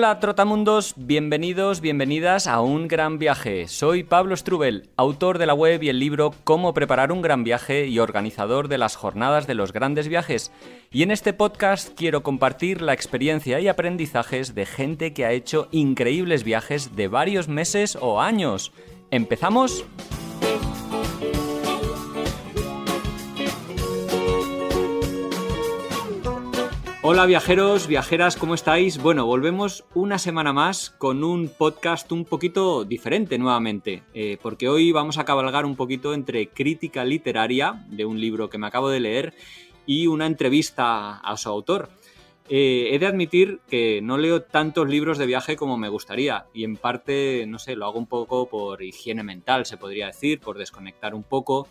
Hola Trotamundos, bienvenidos, bienvenidas a Un Gran Viaje. Soy Pablo Strubel, autor de la web y el libro Cómo preparar un gran viaje y organizador de las jornadas de los grandes viajes. Y en este podcast quiero compartir la experiencia y aprendizajes de gente que ha hecho increíbles viajes de varios meses o años. ¿Empezamos? Hola viajeros, viajeras, ¿cómo estáis? Bueno, volvemos una semana más con un podcast un poquito diferente nuevamente, eh, porque hoy vamos a cabalgar un poquito entre crítica literaria de un libro que me acabo de leer y una entrevista a su autor. Eh, he de admitir que no leo tantos libros de viaje como me gustaría y en parte, no sé, lo hago un poco por higiene mental, se podría decir, por desconectar un poco,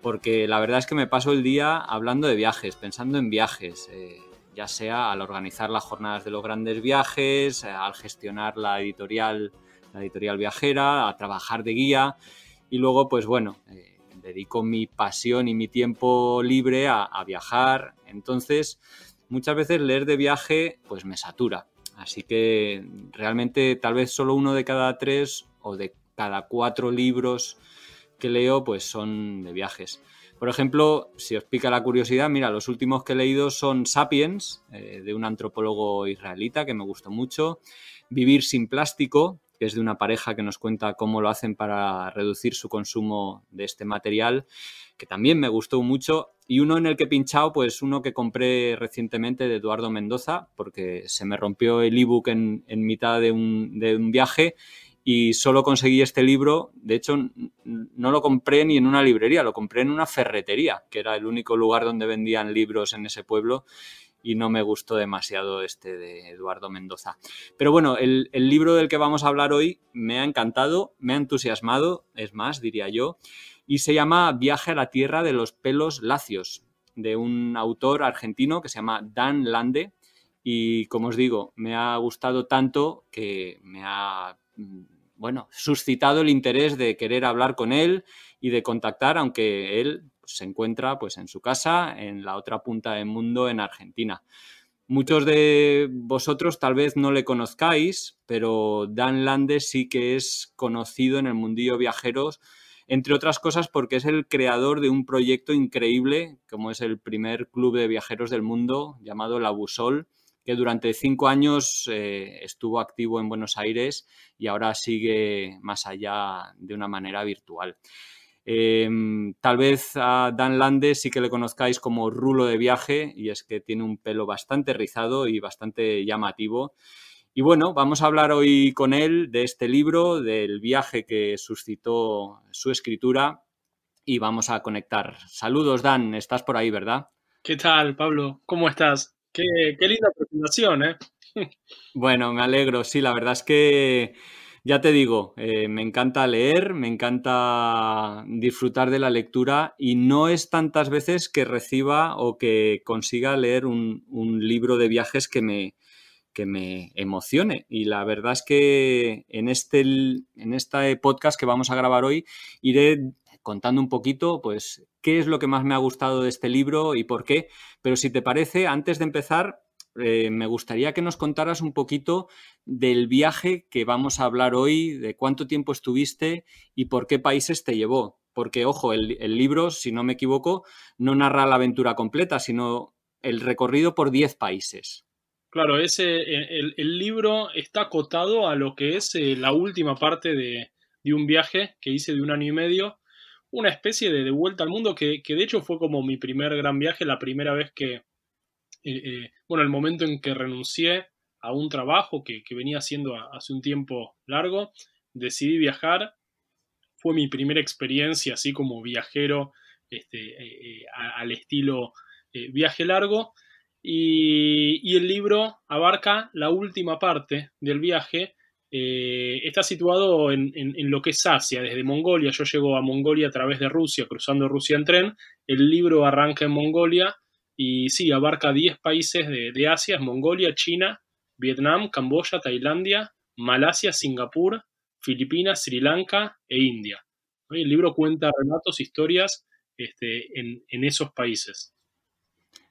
porque la verdad es que me paso el día hablando de viajes, pensando en viajes. Eh, ya sea al organizar las jornadas de los grandes viajes, eh, al gestionar la editorial, la editorial viajera, a trabajar de guía y luego, pues bueno, eh, dedico mi pasión y mi tiempo libre a, a viajar. Entonces, muchas veces leer de viaje pues me satura. Así que realmente tal vez solo uno de cada tres o de cada cuatro libros que leo pues son de viajes. Por ejemplo, si os pica la curiosidad, mira, los últimos que he leído son Sapiens, eh, de un antropólogo israelita que me gustó mucho, Vivir sin plástico, que es de una pareja que nos cuenta cómo lo hacen para reducir su consumo de este material, que también me gustó mucho. Y uno en el que he pinchado, pues uno que compré recientemente de Eduardo Mendoza, porque se me rompió el ebook en, en mitad de un viaje y solo conseguí este libro, de hecho no lo compré ni en una librería, lo compré en una ferretería, que era el único lugar donde vendían libros en ese pueblo y no me gustó demasiado este de Eduardo Mendoza. Pero bueno, el, el libro del que vamos a hablar hoy me ha encantado, me ha entusiasmado, es más, diría yo, y se llama Viaje a la Tierra de los Pelos Lacios, de un autor argentino que se llama Dan Lande. Y como os digo, me ha gustado tanto que me ha mm, bueno, suscitado el interés de querer hablar con él y de contactar, aunque él pues, se encuentra pues en su casa, en la otra punta del mundo, en Argentina. Muchos de vosotros tal vez no le conozcáis, pero Dan Landes sí que es conocido en el mundillo viajeros, entre otras cosas porque es el creador de un proyecto increíble, como es el primer club de viajeros del mundo llamado La Busol, que durante cinco años eh, estuvo activo en Buenos Aires y ahora sigue más allá de una manera virtual. Em, tal vez a Dan Lande sí que le conozcáis como rulo de viaje y es que tiene un pelo bastante rizado y bastante llamativo. Y bueno, vamos a hablar hoy con él de este libro, del viaje que suscitó su escritura y vamos a conectar. Saludos, Dan, estás por ahí, ¿verdad? ¿Qué tal, Pablo? ¿Cómo estás? Qué, linda presentación, ¿eh? Bueno, me alegro, sí, la verdad es que ya te digo, eh, me encanta leer, me encanta disfrutar de la lectura y no es tantas veces que reciba o que consiga leer un, libro de viajes que me, que me emocione. Y la verdad es que en este, en este podcast que vamos a grabar hoy iré contando un poquito, pues, qué es lo que más me ha gustado de este libro y por qué. Pero si te parece, antes de empezar, eh, me gustaría que nos contaras un poquito del viaje que vamos a hablar hoy, de cuánto tiempo estuviste y por qué países te llevó. Porque, ojo, el, libro, si no me equivoco, no narra la aventura completa, sino el recorrido por 10 países. Claro, ese, eh, el, libro está acotado a lo que es eh, la última parte de, un viaje que hice de un año y medio una especie de, de vuelta al mundo que, de hecho fue como mi primer gran viaje, la primera vez que, eh, eh, bueno, el momento en que renuncié a un trabajo que, venía haciendo hace un tiempo largo, decidí viajar, fue mi primera experiencia así como viajero este, eh, al estilo viaje largo. y, el libro abarca la última parte del viaje, eh, está situado en, lo que es Asia, desde Mongolia. Yo llego a Mongolia a través de Rusia, cruzando Rusia en tren. El libro arranca en Mongolia y sí, abarca 10 países de, Asia, Mongolia, China, Vietnam, Camboya, Tailandia, Malasia, Singapur, Filipinas, Sri Lanka e India. el libro cuenta relatos, historias este, en esos países.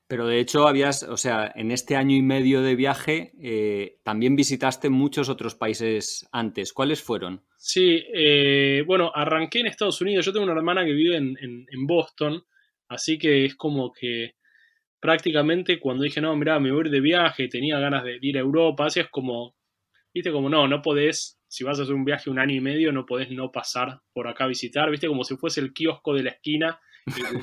Pero de hecho habías, o sea, en este año y medio de viaje eh, también visitaste muchos otros países antes. ¿Cuáles fueron? Sí, eh, bueno, arranqué en Estados Unidos. Yo tengo una hermana que vive en, Boston, así que es como que prácticamente cuando dije, no, mira, me voy a de viaje, tenía ganas de ir a Europa, así es como, viste, como no, no podés, si vas a hacer un viaje un año y medio, no podés no pasar por acá a visitar, viste, como si fuese el kiosco de la esquina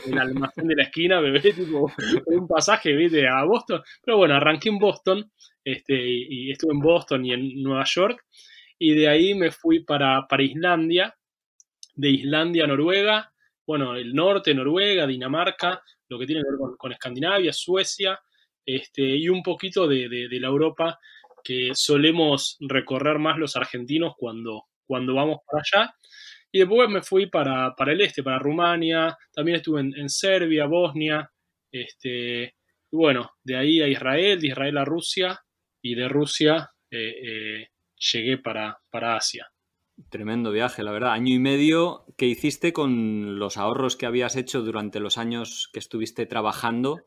el almacén de la esquina, un pasaje, viste, a Boston. Pero bueno, arranqué en Boston, este, y estuve en Boston y en Nueva York, y de ahí me fui para, para Islandia, de Islandia a Noruega, bueno, el norte, Noruega, Dinamarca, lo que tiene que ver con, Escandinavia, Suecia, este, y un poquito de, la Europa que solemos recorrer más los argentinos cuando, cuando vamos para allá. Y después me fui para, el este, para Rumania, también estuve en, Serbia, Bosnia, este, y bueno, de ahí a Israel, de Israel a Rusia, y de Rusia eh, eh, llegué para, Asia. Tremendo viaje, la verdad. Año y medio que hiciste con los ahorros que habías hecho durante los años que estuviste trabajando,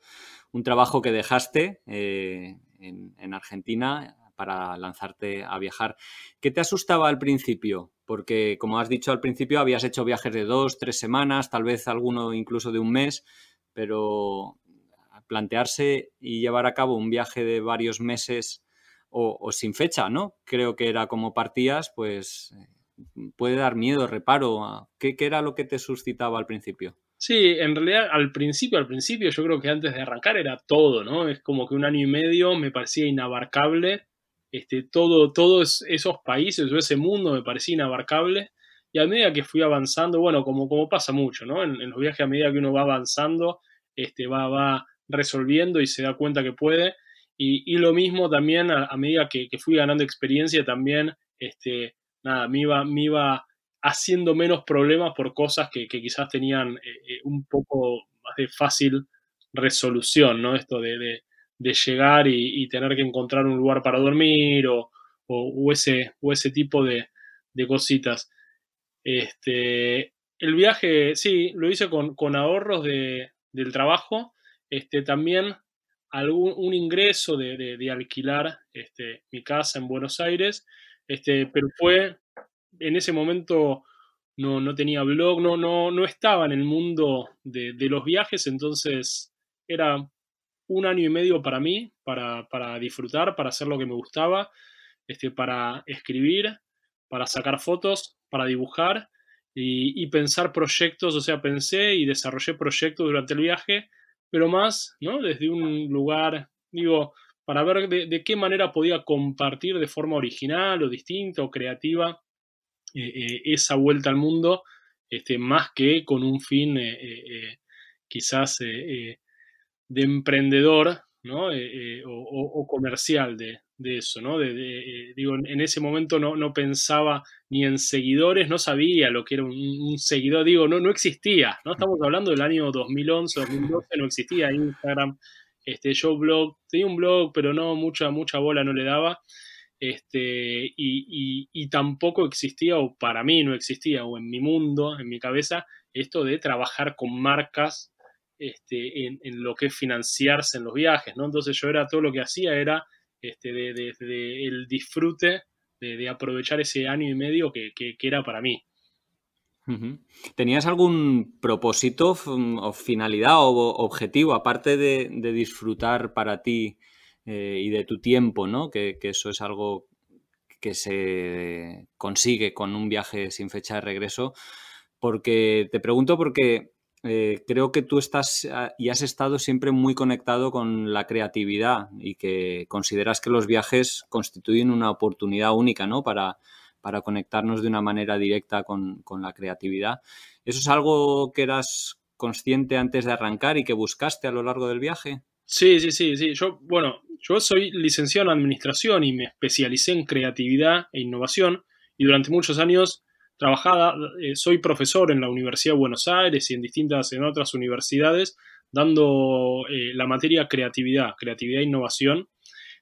un trabajo que dejaste eh, en, en Argentina para lanzarte a viajar. ¿Qué te asustaba al principio? porque como has dicho al principio, habías hecho viajes de dos, tres semanas, tal vez alguno incluso de un mes, pero plantearse y llevar a cabo un viaje de varios meses o, sin fecha, ¿no? Creo que era como partías, pues puede dar miedo, reparo. ¿Qué, ¿Qué, era lo que te suscitaba al principio? Sí, en realidad al principio, al principio yo creo que antes de arrancar era todo, ¿no? Es como que un año y medio me parecía inabarcable este, todo, todos esos países o ese mundo me parecía inabarcable. Y a medida que fui avanzando, bueno, como, como pasa mucho, ¿no? En, los viajes, a medida que uno va avanzando, este, va, va resolviendo y se da cuenta que puede. Y, lo mismo también a, medida que, fui ganando experiencia, también, este, nada, me iba, me haciendo menos problemas por cosas que, quizás tenían eh, eh, un poco más de fácil resolución, ¿no? Esto de de llegar y, tener que encontrar un lugar para dormir o, ese, o ese tipo de, cositas. Este, el viaje, sí, lo hice con, ahorros de, del trabajo, este, también algún, un ingreso de, alquilar este, mi casa en Buenos Aires, este, pero fue, en ese momento no, tenía blog, no, no, no estaba en el mundo de, de los viajes, entonces era un año y medio para mí, para, disfrutar, para hacer lo que me gustaba, este, para escribir, para sacar fotos, para dibujar y, pensar proyectos, o sea, pensé y desarrollé proyectos durante el viaje, pero más, ¿no? Desde un lugar, digo, para ver de, qué manera podía compartir de forma original o distinta o creativa eh, eh, esa vuelta al mundo, este, más que con un fin eh, quizás de emprendedor ¿no? Eh, eh, o, comercial de, eso, ¿no? Eh, en ese momento no, pensaba ni en seguidores, no sabía lo que era un, seguidor, digo, no, no existía, ¿no? Estamos hablando del año 2011, 2012, no existía Instagram, este, yo blog, tenía un blog, pero no, mucha, mucha bola no le daba, este, y, y tampoco existía, o para mí no existía, o en mi mundo, en mi cabeza, esto de trabajar con marcas este, en, lo que es financiarse en los viajes, ¿no? Entonces yo era todo lo que hacía era este, el disfrute de, aprovechar ese año y medio que, era para mí. ¿Tenías algún propósito mm, o finalidad o objetivo, aparte de, disfrutar para ti eh, y de tu tiempo, ¿no? Que, que, eso es algo que se consigue con un viaje sin fecha de regreso? Porque te pregunto porque eh, creo que tú estás ah, y has estado siempre muy conectado con la creatividad y que consideras que los viajes constituyen una oportunidad única, ¿no? Para, para conectarnos de una manera directa con, con la creatividad. ¿Eso es algo que eras consciente antes de arrancar y que buscaste a lo largo del viaje? Sí, sí, sí, sí. Yo, bueno, yo soy licenciado en administración y me especialicé en creatividad e innovación y durante muchos años trabajada, eh, soy profesor en la Universidad de Buenos Aires y en distintas, en otras universidades, dando eh, la materia creatividad, creatividad e innovación.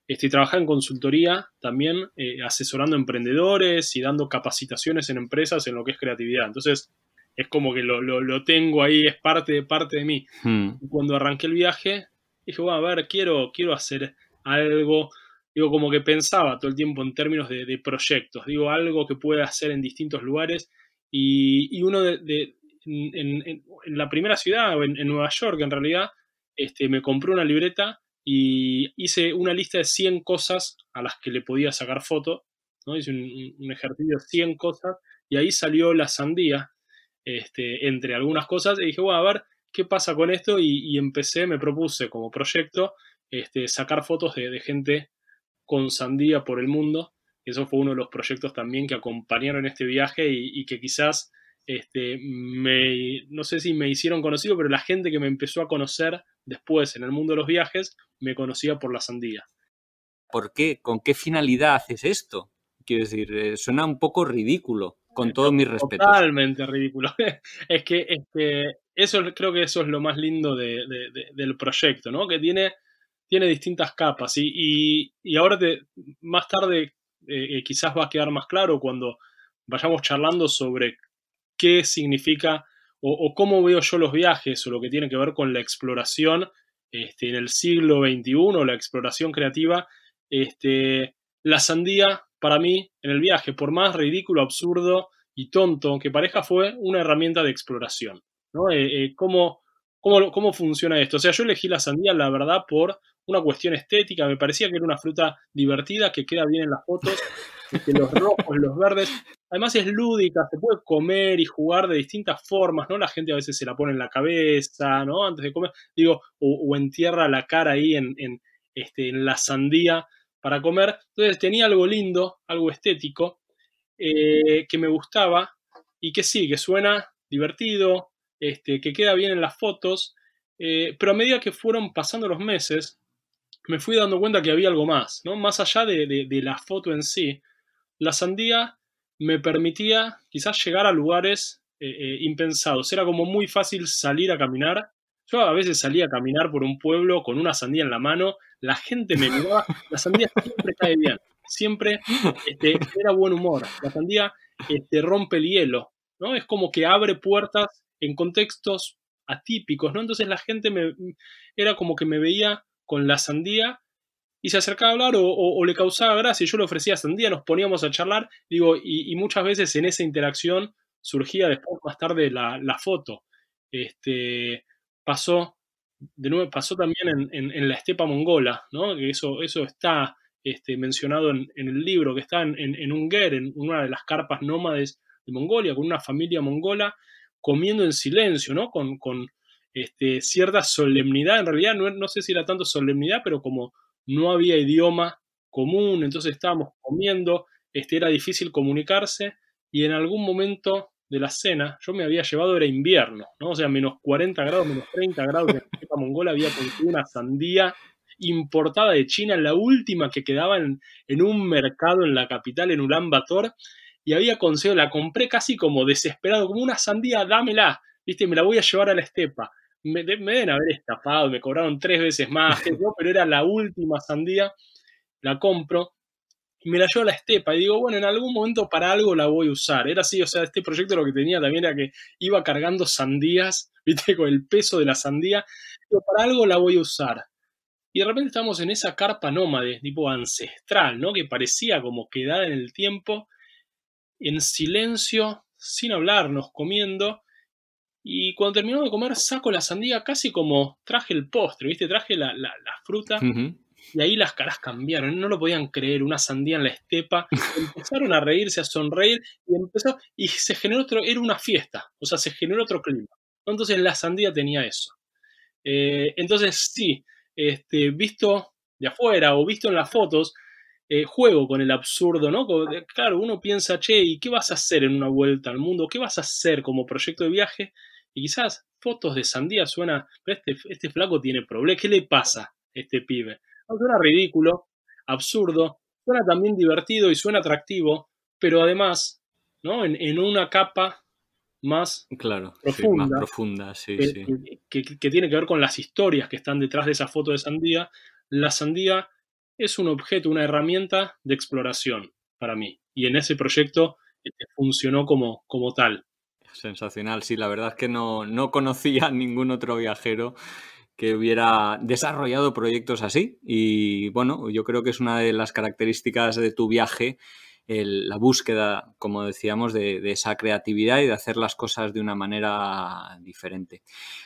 Este, trabajé en consultoría también, eh, asesorando emprendedores y dando capacitaciones en empresas en lo que es creatividad. Entonces, es como que lo, lo, tengo ahí, es parte de, parte de mí. Hmm. Cuando arranqué el viaje, dije, bueno, a ver, quiero, quiero hacer algo Digo, como que pensaba todo el tiempo en términos de, proyectos, digo, algo que pueda hacer en distintos lugares. Y, uno de, en, la primera ciudad, en, Nueva York, en realidad, este, me compré una libreta y hice una lista de 100 cosas a las que le podía sacar foto. ¿no? Hice un, ejercicio de 100 cosas y ahí salió la sandía, este, entre algunas cosas. Y dije, bueno, a ver qué pasa con esto. Y, empecé, me propuse como proyecto este, sacar fotos de gente con Sandía por el mundo. Eso fue uno de los proyectos también que acompañaron este viaje y, que quizás este, me, no sé si me hicieron conocido, pero la gente que me empezó a conocer después en el mundo de los viajes me conocía por la sandía. ¿Por qué? ¿Con qué finalidad haces esto? Quiero decir, eh, suena un poco ridículo, con todo mi respeto. Totalmente ridículo. es, que, eso creo que eso es lo más lindo del proyecto, ¿no? Que tiene tiene distintas capas y, ahora te, más tarde eh, eh, quizás va a quedar más claro cuando vayamos charlando sobre qué significa o, cómo veo yo los viajes o lo que tiene que ver con la exploración este, en el siglo XXI, la exploración creativa, este, la sandía para mí en el viaje, por más ridículo, absurdo y tonto que parezca, fue una herramienta de exploración. ¿no? Eh, cómo funciona esto? O sea, yo elegí la sandía, la verdad, por una cuestión estética, me parecía que era una fruta divertida, que queda bien en las fotos, los rojos, los verdes, además es lúdica, se puede comer y jugar de distintas formas, ¿no? La gente a veces se la pone en la cabeza, ¿no? Antes de comer, digo, o, entierra la cara ahí en, este, en la sandía para comer. Entonces tenía algo lindo, algo estético, eh, que me gustaba y que sí, que suena divertido, este, que queda bien en las fotos, eh, pero a medida que fueron pasando los meses, me fui dando cuenta que había algo más, ¿no? Más allá de, la foto en sí, la sandía me permitía quizás llegar a lugares eh, eh, impensados. Era como muy fácil salir a caminar. Yo a veces salía a caminar por un pueblo con una sandía en la mano, la gente me miraba, la sandía siempre cae bien, siempre este, era buen humor, la sandía este, rompe el hielo, ¿no? Es como que abre puertas en contextos atípicos, ¿no? Entonces la gente me, era como que me veía con la sandía y se acercaba a hablar o, le causaba gracia y yo le ofrecía sandía, nos poníamos a charlar, digo, y, muchas veces en esa interacción surgía después más tarde la, la foto. Este, pasó, de nuevo, pasó también en, la estepa mongola, ¿no? Que eso, eso está este, mencionado en, en, el libro, que está en, en Unger, en una de las carpas nómades de Mongolia, con una familia mongola comiendo en silencio, ¿no? Con, con, este, cierta solemnidad, en realidad no, no sé si era tanto solemnidad, pero como no había idioma común, entonces estábamos comiendo, este, era difícil comunicarse y en algún momento de la cena yo me había llevado, era invierno, ¿no? o sea, menos 40 grados, menos 30 grados, la mongola había conseguido una sandía importada de China, la última que quedaba en, un mercado en la capital, en Ulan Bator, y había conseguido, la compré casi como desesperado, como una sandía, dámela, ¿viste? Me la voy a llevar a la estepa me, deben haber estafado, me cobraron tres veces más pero era la última sandía, la compro y me la llevo a la estepa y digo, bueno, en algún momento para algo la voy a usar. Era así, o sea, este proyecto lo que tenía también era que iba cargando sandías, viste, con el peso de la sandía, pero para algo la voy a usar. Y de repente estamos en esa carpa nómade, tipo ancestral, ¿no? Que parecía como quedar en el tiempo, en silencio, sin hablarnos, comiendo, y cuando terminó de comer, saco la sandía casi como traje el postre, ¿viste? Traje la, fruta. Y ahí las caras cambiaron, no lo podían creer, una sandía en la estepa. Empezaron a reírse, a sonreír, y empezó, y se generó otro, era una fiesta, o sea, se generó otro clima. Entonces la sandía tenía eso. Eh, entonces, sí, este, visto de afuera o visto en las fotos, eh, juego con el absurdo, ¿no? Claro, uno piensa, che, ¿y qué vas a hacer en una vuelta al mundo? ¿Qué vas a hacer como proyecto de viaje? Y quizás fotos de sandía suena, este, este, flaco tiene problemas. ¿Qué le pasa a este pibe? suena ridículo, absurdo, suena también divertido y suena atractivo, pero además, ¿no? En, una capa más claro, profunda, más profunda sí, eh, que, tiene que ver con las historias que están detrás de esa foto de sandía. La sandía es un objeto, una herramienta de exploración para mí. Y en ese proyecto eh, funcionó como, como tal. Sensacional, sí, la verdad es que no, no conocía ningún otro viajero que hubiera desarrollado proyectos así. Y bueno, yo creo que es una de las características de tu viaje, la búsqueda, como decíamos, de, esa creatividad y de hacer las cosas de una manera diferente.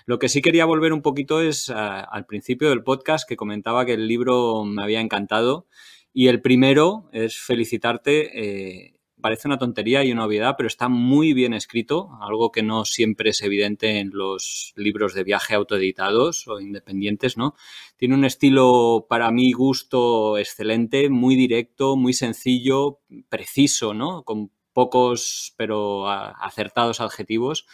Lo que sí quería volver un poquito es al principio del podcast que comentaba que el libro me había encantado. Y el primero es felicitarte eh, parece una tontería y una obviedad, pero está muy bien escrito, algo que no siempre es evidente en los libros de viaje autoeditados o independientes, ¿no? Tiene un estilo, para mi gusto, excelente, muy directo, muy sencillo, preciso, ¿no? Con pocos pero acertados adjetivos.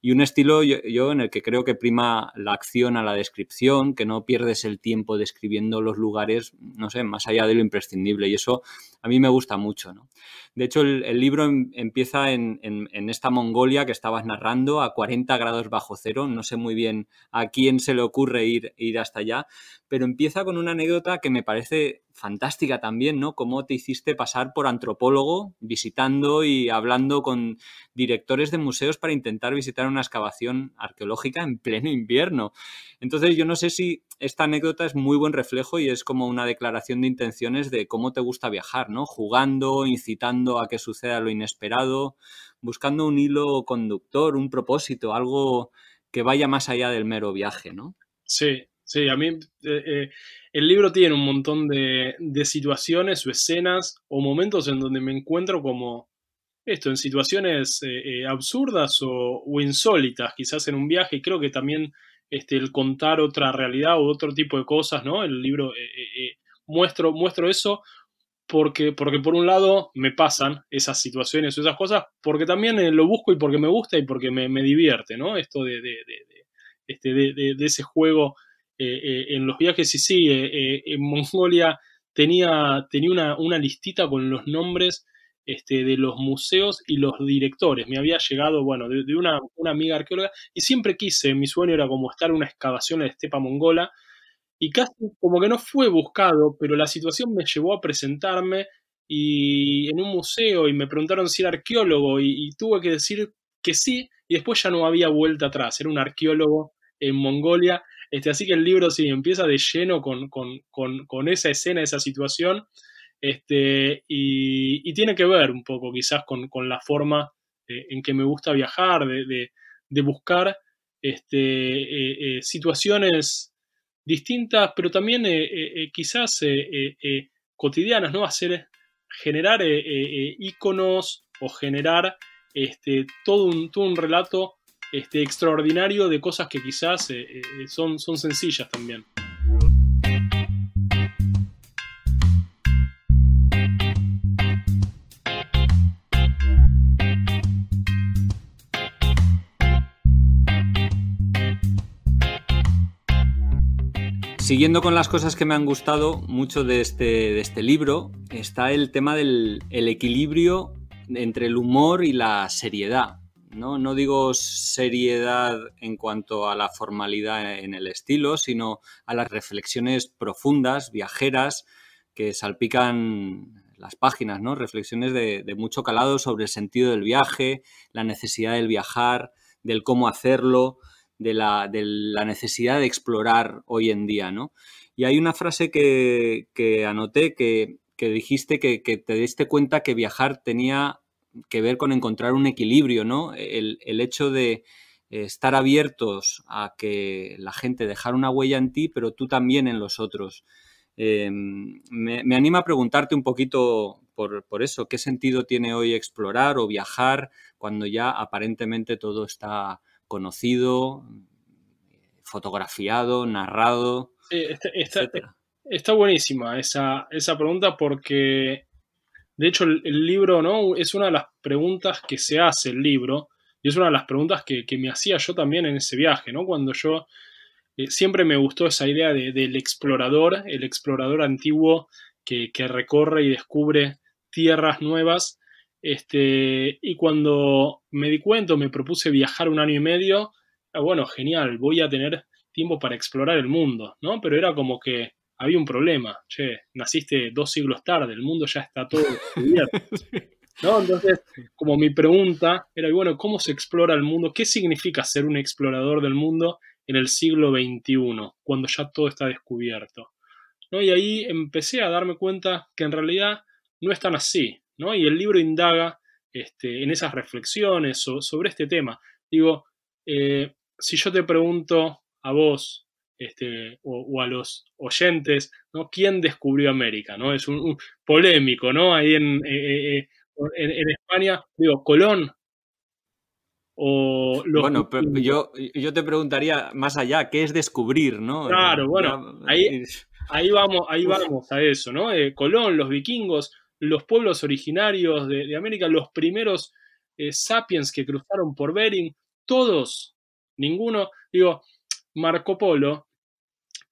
Y un estilo yo en el que creo que prima la acción a la descripción, que no pierdes el tiempo describiendo los lugares, no sé, más allá de lo imprescindible. Y eso a mí me gusta mucho, ¿no? De hecho, el, libro em, empieza en, esta Mongolia que estabas narrando, a 40 grados bajo cero. No sé muy bien a quién se le ocurre ir, ir hasta allá, pero empieza con una anécdota que me parece fantástica también, ¿no? Cómo te hiciste pasar por antropólogo, visitando y hablando con directores de museos para intentar visitar una excavación arqueológica en pleno invierno. Entonces, yo no sé si esta anécdota es muy buen reflejo y es como una declaración de intenciones de cómo te gusta viajar, ¿no? Jugando, incitando a que suceda lo inesperado, buscando un hilo conductor, un propósito, algo que vaya más allá del mero viaje, ¿no? Sí, sí, a mí eh, eh, el libro tiene un montón de, de situaciones o escenas o momentos en donde me encuentro como esto, en situaciones eh, absurdas o, o, insólitas, quizás en un viaje, y creo que también este, el contar otra realidad o otro tipo de cosas, ¿no? El libro eh, eh, eh, muestro, muestro eso porque, porque por un lado me pasan esas situaciones o esas cosas, porque también lo busco y porque me gusta y porque me, divierte, ¿no? Esto de, de, este, ese juego en los viajes. Y sí, en Mongolia tenía, tenía una, una, listita con los nombres este, de los museos y los directores. Me había llegado, bueno, de, una, amiga arqueóloga y siempre quise, mi sueño era como estar en una excavación en la estepa mongola y casi como que no fue buscado, pero la situación me llevó a presentarme y en un museo y me preguntaron si era arqueólogo y, tuve que decir que sí y después ya no había vuelta atrás, era un arqueólogo en Mongolia. Este, así que el libro sí empieza de lleno con esa escena, esa situación. Este, y, tiene que ver un poco quizás con, con la forma eh, en que me gusta viajar, de, de, buscar este, eh, eh, situaciones distintas, pero también quizás cotidianas, ¿no? Hacer, generar iconos o generar este, todo, un, todo un relato este, extraordinario de cosas que quizás son sencillas también. siguiendo con las cosas que me han gustado mucho de este, de este libro, está el tema del equilibrio entre el humor y la seriedad. ¿no? no digo seriedad en cuanto a la formalidad en el estilo, sino a las reflexiones profundas, viajeras, que salpican las páginas, ¿no? Reflexiones de, mucho calado sobre el sentido del viaje, la necesidad del viajar, del cómo hacerlo, de la, necesidad de explorar hoy en día, ¿no? Y hay una frase que, que anoté que, dijiste que, te diste cuenta que viajar tenía que ver con encontrar un equilibrio, ¿no? El, hecho de eh, estar abiertos a que la gente dejara una huella en ti, pero tú también en los otros. Em, me, anima a preguntarte un poquito por, eso, ¿qué sentido tiene hoy explorar o viajar cuando ya aparentemente todo está conocido, fotografiado, narrado. está, buenísima esa, esa pregunta porque, de hecho, el, libro no es una de las preguntas que se hace el libro y es una de las preguntas que, me hacía yo también en ese viaje, ¿no? Cuando yo eh, siempre me gustó esa idea del explorador, el explorador antiguo que, que recorre y descubre tierras nuevas este, y cuando me di cuenta, me propuse viajar un año y medio, ah, bueno, genial, voy a tener tiempo para explorar el mundo, ¿no? Pero era como que había un problema, che, naciste dos siglos tarde, el mundo ya está todo descubierto. ¿No? Entonces, como mi pregunta era, bueno, ¿cómo se explora el mundo? ¿Qué significa ser un explorador del mundo en el siglo XXI, cuando ya todo está descubierto? ¿No? Y ahí empecé a darme cuenta que en realidad no es tan así. ¿no? Y el libro indaga este, en esas reflexiones sobre este tema. Digo, eh, si yo te pregunto a vos este, o, a los oyentes, ¿no? ¿Quién descubrió América? ¿no? Es un, polémico, ¿no? Ahí eh, eh, en, en, España, digo, Colón o bueno, yo, yo te preguntaría más allá, ¿qué es descubrir, no? Claro, bueno, ahí, vamos, ahí vamos a eso, ¿no? Colón, los vikingos, los pueblos originarios de, América, los primeros eh, sapiens que cruzaron por Bering, todos, ninguno, digo, Marco Polo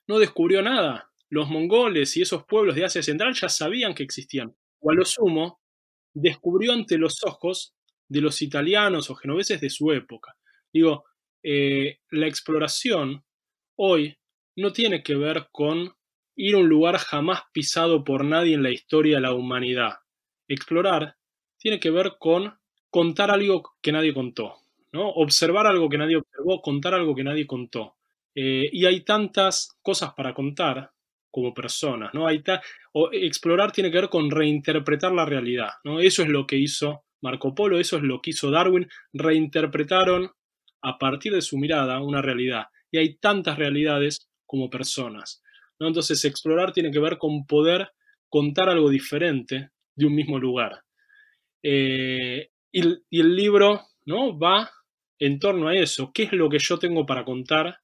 no descubrió nada. Los mongoles y esos pueblos de Asia Central ya sabían que existían. O a lo sumo, descubrió ante los ojos de los italianos o genoveses de su época. Digo, eh, la exploración hoy no tiene que ver con ir a un lugar jamás pisado por nadie en la historia de la humanidad. Explorar tiene que ver con contar algo que nadie contó, ¿no? observar algo que nadie observó, contar algo que nadie contó. Eh, y hay tantas cosas para contar como personas, ¿no? explorar tiene que ver con reinterpretar la realidad, ¿no? Eso es lo que hizo Marco Polo, eso es lo que hizo Darwin, reinterpretaron a partir de su mirada una realidad. Y hay tantas realidades como personas. Entonces explorar tiene que ver con poder contar algo diferente de un mismo lugar. Eh, y, el libro ¿no? va en torno a eso, qué es lo que yo tengo para contar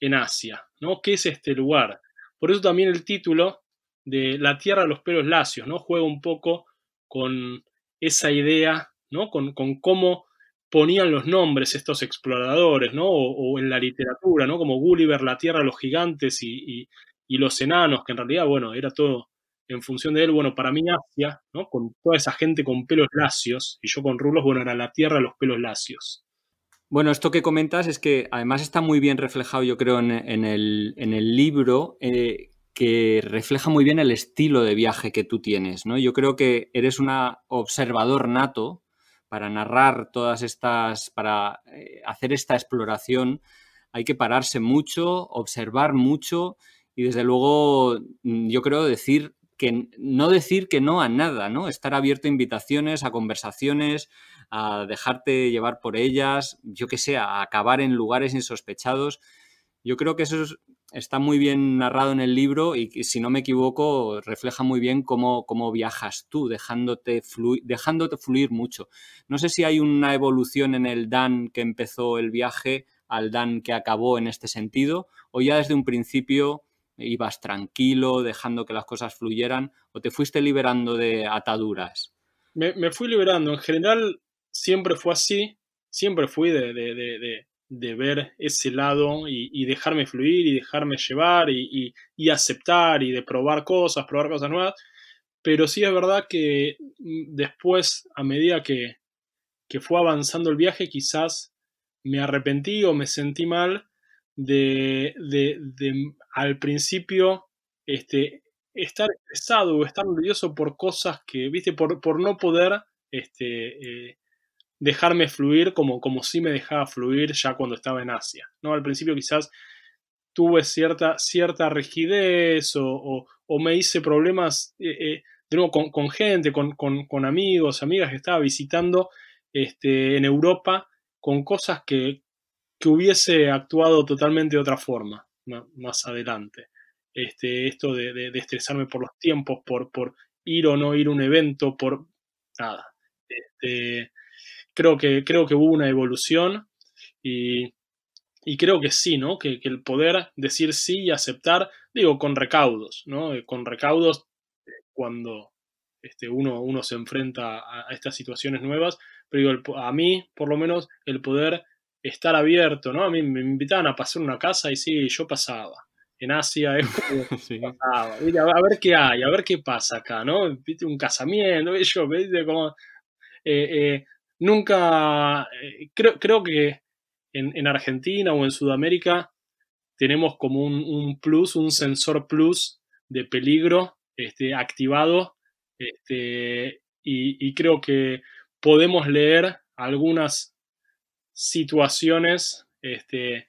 en Asia, ¿no? ¿Qué es este lugar? Por eso también el título de La Tierra de los Pelos Lacios, ¿no? Juega un poco con esa idea, ¿no? Con, cómo ponían los nombres estos exploradores, ¿no? O, en la literatura, ¿no? Como Gulliver, La Tierra de los Gigantes y, y los enanos, que en realidad, bueno, era todo en función de él, bueno, para mí Asia, ¿no? Con toda esa gente con pelos lacios, y yo con rulos, bueno, era la tierra los pelos lacios. Bueno, esto que comentas es que además está muy bien reflejado, yo creo, en, el, libro, eh, que refleja muy bien el estilo de viaje que tú tienes, ¿no? Yo creo que eres un observador nato para narrar todas estas, para eh, hacer esta exploración, hay que pararse mucho, observar mucho y desde luego mm, yo creo decir que no decir que no a nada, ¿no? Estar abierto a invitaciones, a conversaciones, a dejarte llevar por ellas, yo que sé, a acabar en lugares insospechados. Yo creo que eso está muy bien narrado en el libro y, si no me equivoco, refleja muy bien cómo, viajas tú, dejándote dejándote fluir mucho. No sé si hay una evolución en el Dan que empezó el viaje al Dan que acabó en este sentido, o ya desde un principio ibas tranquilo, dejando que las cosas fluyeran, o te fuiste liberando de ataduras? Me, fui liberando. En general, siempre fue así. Siempre fui de, de, de, de ver ese lado y, dejarme fluir y dejarme llevar y, aceptar y de probar cosas, probar cosas nuevas. Pero sí es verdad que mm, después, a medida que, que fue avanzando el viaje, quizás me arrepentí o me sentí mal de, de, al principio este, estar estresado o estar nervioso por cosas que, viste, por, por no poder este, eh, dejarme fluir como, como si me dejaba fluir ya cuando estaba en Asia. ¿no? Al principio quizás tuve cierta, cierta rigidez o, o, me hice problemas eh, eh, con, gente, con, con, con, amigos, amigas que estaba visitando este, en Europa con cosas que, que hubiese actuado totalmente de otra forma más adelante. Este, esto de, estresarme por los tiempos, por, por ir o no ir a un evento, por nada. Este, creo, que, creo que hubo una evolución y, creo que sí, ¿no? Que, el poder decir sí y aceptar, digo, con recaudos, ¿no? Eh, con recaudos eh, cuando este, uno, uno se enfrenta a, estas situaciones nuevas, pero digo, a mí, por lo menos, el poder estar abierto, ¿no? A mí me invitaban a pasar una casa y sí, yo pasaba. En Asia es como sí. a ver qué hay, a ver qué pasa acá, ¿no? Viste un casamiento, yo, viste como... Eh, eh, nunca, eh, creo, que en, Argentina o en Sudamérica tenemos como un, plus, un sensor plus de peligro este, activado este, y creo que podemos leer algunas situaciones este,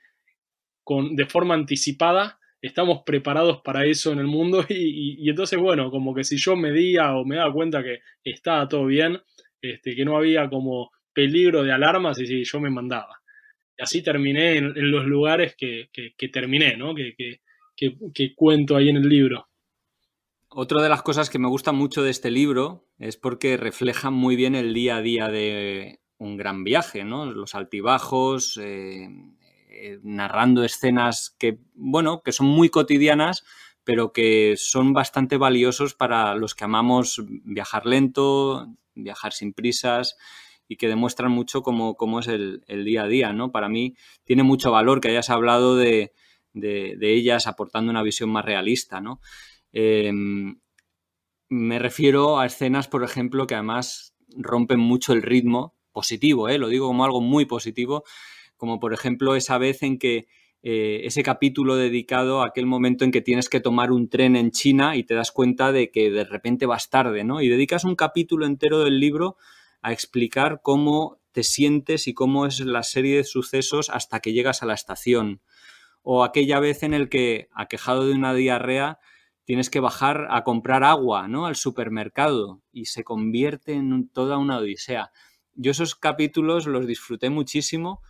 con, de forma anticipada. Estamos preparados para eso en el mundo y, entonces, bueno, como que si yo me medía o me daba cuenta que estaba todo bien, este, que no había como peligro de alarmas y si yo me mandaba. Y así terminé en, los lugares que, que, terminé, ¿no? Que, que cuento ahí en el libro. Otra de las cosas que me gusta mucho de este libro es porque refleja muy bien el día a día de, un gran viaje, Los altibajos, eh, eh, narrando escenas que, bueno, que son muy cotidianas, pero que son bastante valiosos para los que amamos viajar lento, viajar sin prisas y que demuestran mucho cómo, es el, día a día, ¿no? Para mí tiene mucho valor que hayas hablado de, ellas aportando una visión más realista, ¿no? Eh, me refiero a escenas, por ejemplo, que además rompen mucho el ritmo positivo, ¿eh? lo digo como algo muy positivo, como por ejemplo esa vez en que eh, ese capítulo dedicado a aquel momento en que tienes que tomar un tren en China y te das cuenta de que de repente vas tarde, ¿no? Y dedicas un capítulo entero del libro a explicar cómo te sientes y cómo es la serie de sucesos hasta que llegas a la estación. O aquella vez en el que, aquejado de una diarrea, tienes que bajar a comprar agua, ¿no? Al supermercado y se convierte en toda una odisea yo esos capítulos los disfruté muchísimo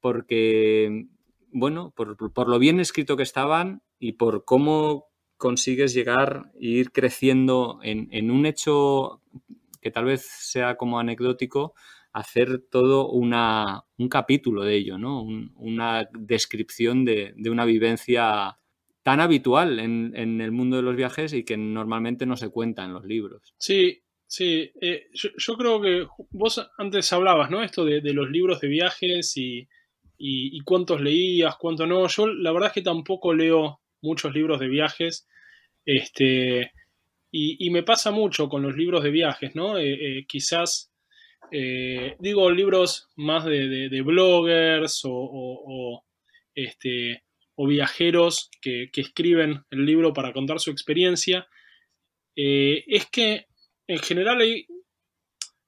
porque, bueno, por, lo bien escrito que estaban y por cómo consigues llegar e ir creciendo en, un hecho que tal vez sea como anecdótico, hacer todo una, un capítulo de ello, ¿no? una descripción de, una vivencia tan habitual en, en, el mundo de los viajes y que normalmente no se cuenta en los libros. Sí, Sí, eh, yo, creo que vos antes hablabas, ¿no? Esto de, los libros de viajes y, cuántos leías, cuánto no. Yo la verdad es que tampoco leo muchos libros de viajes. Este, y, me pasa mucho con los libros de viajes, ¿no? Eh, eh, quizás, digo, libros más de, bloggers o, este, o viajeros que, que, escriben el libro para contar su experiencia. es que en general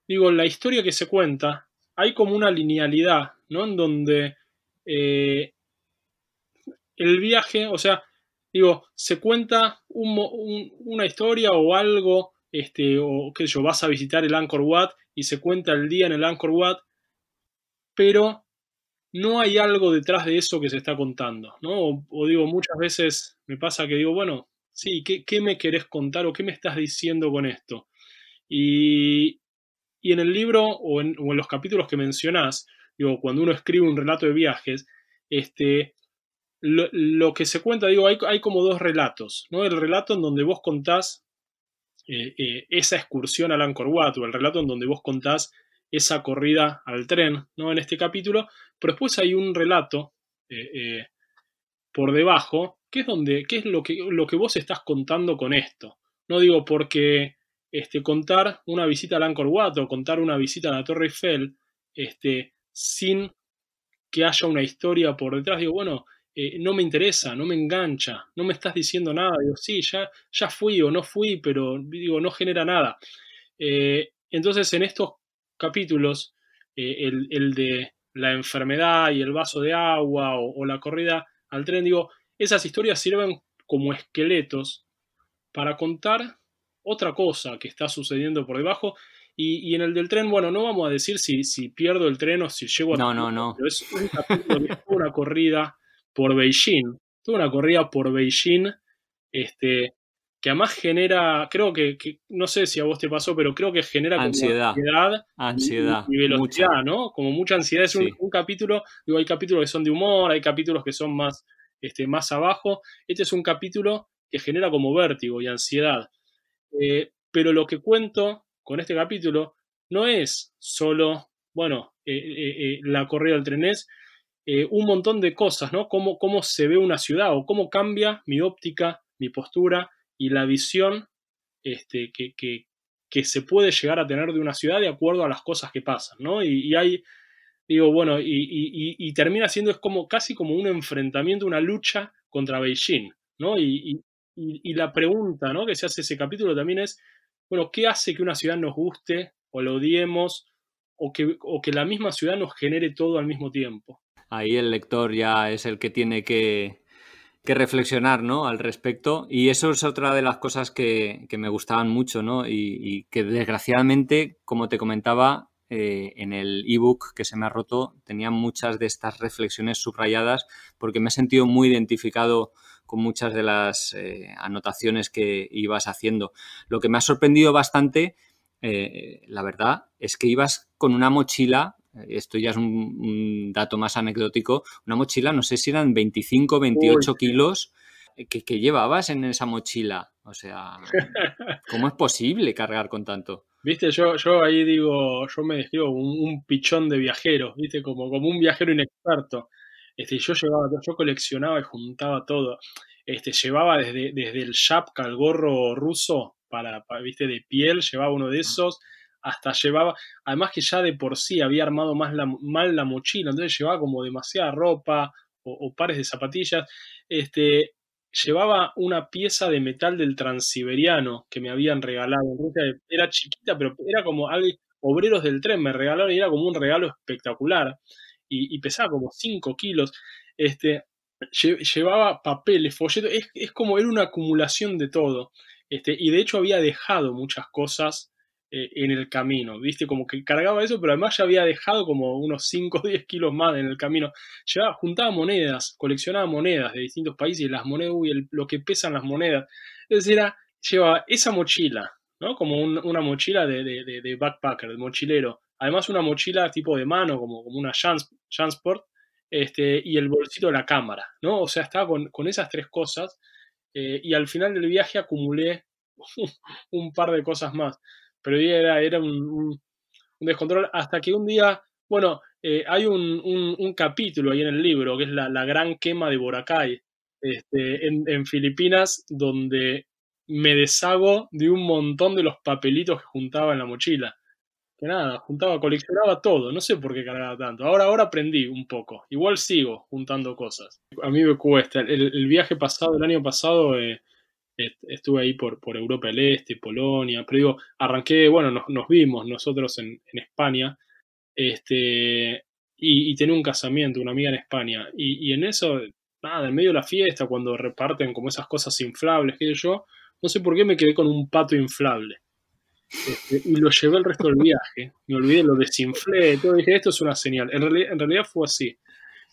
digo, en la historia que se cuenta, hay como una linealidad, ¿no? En donde eh, el viaje, o sea, digo, se cuenta una historia o algo, este, o qué sé yo, vas a visitar el Angkor Wat y se cuenta el día en el Angkor Wat, pero no hay algo detrás de eso que se está contando, ¿no? O, digo, muchas veces me pasa que digo, bueno, sí, ¿qué, ¿qué, me querés contar o qué me estás diciendo con esto? Y, en el libro o en, los capítulos que mencionás, digo, cuando uno escribe un relato de viajes, este, lo, que se cuenta, digo, hay, como dos relatos, ¿no? El relato en donde vos contás eh, eh, esa excursión al Angkor Wat, o el relato en donde vos contás esa corrida al tren, ¿no? En este capítulo, pero después hay un relato eh, por debajo, que es donde, qué es lo que, lo que vos estás contando con esto. No digo porque este, contar una visita al Angkor Wat o contar una visita a la Torre Eiffel este, sin que haya una historia por detrás. Digo, bueno, eh, no me interesa, no me engancha, no me estás diciendo nada. Digo, sí, ya, ya fui o no fui, pero digo, no genera nada. Eh, entonces, en estos capítulos, eh, el, de la enfermedad y el vaso de agua o, o la corrida al tren, digo, esas historias sirven como esqueletos para contar otra cosa que está sucediendo por debajo. Y, en el del tren, bueno, no vamos a decir si, si pierdo el tren o si llego a... No, no, no. Pero es un capítulo una corrida por Beijing. Tuvo una corrida por Beijing este, que además genera, creo que, no sé si a vos te pasó, pero creo que genera ansiedad, ansiedad, y, velocidad, ¿no? Como mucha ansiedad. Es un, capítulo, digo, hay capítulos que son de humor, hay capítulos que son más, este, más abajo. Este es un capítulo que genera como vértigo y ansiedad. Eh, pero lo que cuento con este capítulo no es solo, bueno, eh, eh, la corrida del tren es un montón de cosas, ¿no? Cómo, se ve una ciudad o cómo cambia mi óptica, mi postura y la visión este, que, se puede llegar a tener de una ciudad de acuerdo a las cosas que pasan, ¿no? Y, y hay, digo, bueno, y, y, termina siendo es como casi como un enfrentamiento, una lucha contra Beijing, ¿no? Y, y, la pregunta ¿no? que se hace ese capítulo también es, bueno, ¿qué hace que una ciudad nos guste o lo odiemos o que, que la misma ciudad nos genere todo al mismo tiempo? Ahí el lector ya es el que tiene que, reflexionar ¿no? al respecto. Y eso es otra de las cosas que, me gustaban mucho, ¿no? Y, que desgraciadamente, como te comentaba, eh, en el ebook que se me ha roto, tenía muchas de estas reflexiones subrayadas porque me he sentido muy identificado con muchas de las eh, anotaciones que ibas haciendo. Lo que me ha sorprendido bastante, eh, la verdad, es que ibas con una mochila, eh, esto ya es un, dato más anecdótico, una mochila, no sé si eran 25, 28 kilos que, llevabas en esa mochila. O sea, ¿cómo es posible cargar con tanto? Viste, yo, yo ahí digo, yo me describo un, un pichón de viajero, viste, como, como un viajero inexperto. Este, yo llevaba, yo coleccionaba y juntaba todo. Este, llevaba desde, desde el chapka, el gorro ruso, para, viste, de piel, llevaba uno de esos, hasta llevaba, además que ya de por sí había armado más la, mal la mochila, entonces llevaba como demasiada ropa o, pares de zapatillas. Este, llevaba una pieza de metal del transiberiano que me habían regalado. Era chiquita, pero era como obreros del tren me regalaron y era como un regalo espectacular y, pesaba como 5 kilos. Este, llevaba papeles, folletos, es, como era una acumulación de todo. Este, y de hecho había dejado muchas cosas eh, en el camino, ¿viste? Como que cargaba eso, pero además ya había dejado como unos 5 o 10 kilos más en el camino. Llevaba, juntaba monedas, coleccionaba monedas de distintos países, las monedas, uy, lo que pesan las monedas. era, llevaba esa mochila, ¿no? Como una mochila de, de, de, backpacker, de mochilero, Además, una mochila tipo de mano, como, como una Jansport, este, y el bolsito de la cámara, ¿no? O sea, estaba con, esas tres cosas eh, y al final del viaje acumulé un par de cosas más. Pero era, era un, descontrol hasta que un día, bueno, eh, hay un, capítulo ahí en el libro que es la, gran quema de Boracay, este, en, Filipinas, donde me deshago de un montón de los papelitos que juntaba en la mochila nada, juntaba, coleccionaba todo, no sé por qué cargaba tanto. Ahora, ahora aprendí un poco, igual sigo juntando cosas. A mí me cuesta, el, viaje pasado, el año pasado, eh, estuve ahí por, por Europa del Este, Polonia, pero digo, arranqué, bueno, nos, vimos nosotros en, España, este, y, y, tenía un casamiento, una amiga en España, y, y, en eso, nada, en medio de la fiesta, cuando reparten como esas cosas inflables, que yo, no sé por qué me quedé con un pato inflable. Eh, y lo llevé el resto del viaje. Me olvidé, lo desinflé, todo. Dije, esto es una señal. En, realidad, fue así.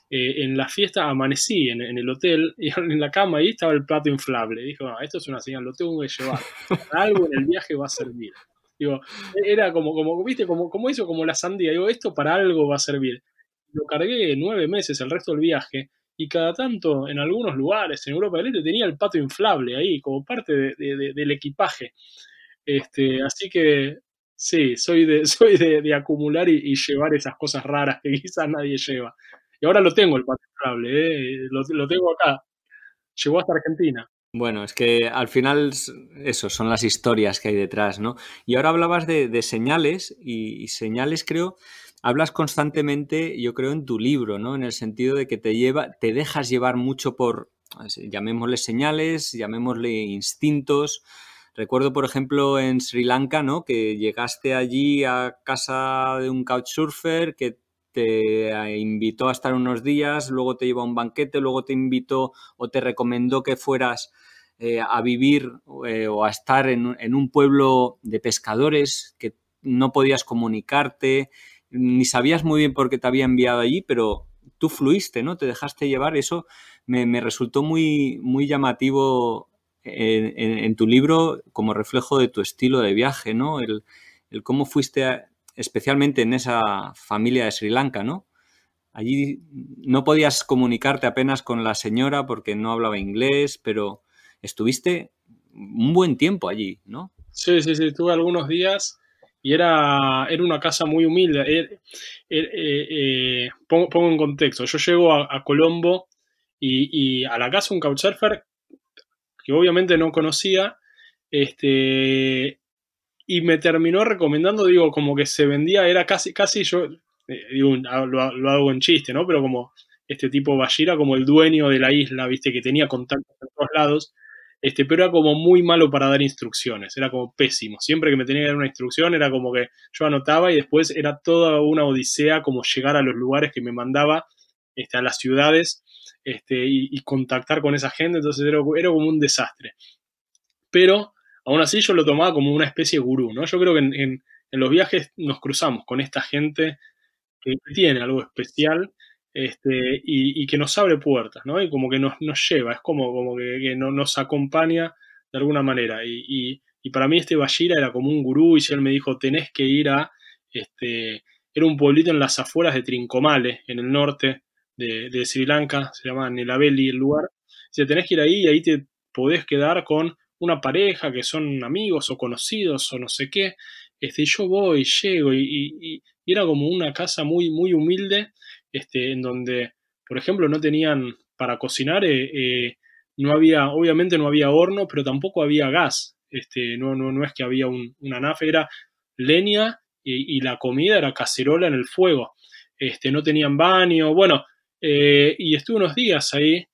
Eh, en la fiesta amanecí en, el hotel y en la cama ahí estaba el plato inflable. Dije, bueno, esto es una señal, lo tengo que llevar. Algo en el viaje va a servir. Digo, e-, era como, como viste, como, como hizo como la sandía. Digo, esto para algo va a servir. Lo cargué nueve meses el resto del viaje y cada tanto en algunos lugares en Europa del Este tenía el pato inflable ahí como parte del equipaje. Este, así que sí, soy de, soy de, acumular y, llevar esas cosas raras que quizás nadie lleva. Y ahora lo tengo el patentable, eh, lo, lo tengo acá. Llegó hasta Argentina. Bueno, es que al final eso, son las historias que hay detrás, ¿no? Y ahora hablabas de, señales y, señales creo, hablas constantemente, yo creo, en tu libro, ¿no? En el sentido de que te, lleva, te dejas llevar mucho por, pues, llamémosle señales, llamémosle instintos, Recuerdo, por ejemplo, en Sri Lanka, ¿no? Que llegaste allí a casa de un couchsurfer que te eh, invitó a estar unos días, luego te llevó a un banquete, luego te invitó o te recomendó que fueras eh, a vivir eh, o a estar en, un pueblo de pescadores que no podías comunicarte, ni sabías muy bien por qué te había enviado allí, pero tú fluiste, ¿no? Te dejaste llevar. Eso me, me resultó muy, muy llamativo en, tu libro como reflejo de tu estilo de viaje, ¿no? El, el cómo fuiste, especialmente en esa familia de Sri Lanka, ¿no? Allí no podías comunicarte apenas con la señora porque no hablaba inglés, pero estuviste un buen tiempo allí, ¿no? Sí, sí, sí, estuve algunos días y era, era una casa muy humilde. Eh, eh, eh, pongo, pongo, en contexto, yo llego a, Colombo y, y, a la casa un couchsurfer que obviamente no conocía, este, y me terminó recomendando, digo, como que se vendía, era casi, casi yo, eh, digo, ah, lo, hago en chiste, ¿no? Pero como este tipo era como el dueño de la isla, viste, que tenía contactos en todos lados, este, pero era como muy malo para dar instrucciones, era como pésimo. Siempre que me tenía que dar una instrucción era como que yo anotaba y después era toda una odisea como llegar a los lugares que me mandaba este, a las ciudades este, y, contactar con esa gente, entonces era, como un desastre. Pero aún así yo lo tomaba como una especie de gurú, ¿no? Yo creo que en, los viajes nos cruzamos con esta gente que tiene algo especial este, y, que nos abre puertas, ¿no? Y como que nos, lleva, es como, como que, nos acompaña de alguna manera. Y, para mí este Bashira era como un gurú y si él me dijo, tenés que ir a, este, era un pueblito en las afueras de Trincomale, en el norte de, Sri Lanka, se llama Nelabeli el lugar. Si tenés que ir ahí y ahí te podés quedar con una pareja que son amigos o conocidos o no sé qué. Este, yo voy, llego y, y, era como una casa muy, muy humilde, este, en donde, por ejemplo, no tenían para cocinar, eh, eh, no había, obviamente no había horno, pero tampoco había gas. Este, no, no, no es que había un, una nafe, era leña y, y, la comida era cacerola en el fuego. Este, no tenían baño, bueno, eh, y estuve unos días ahí, eh,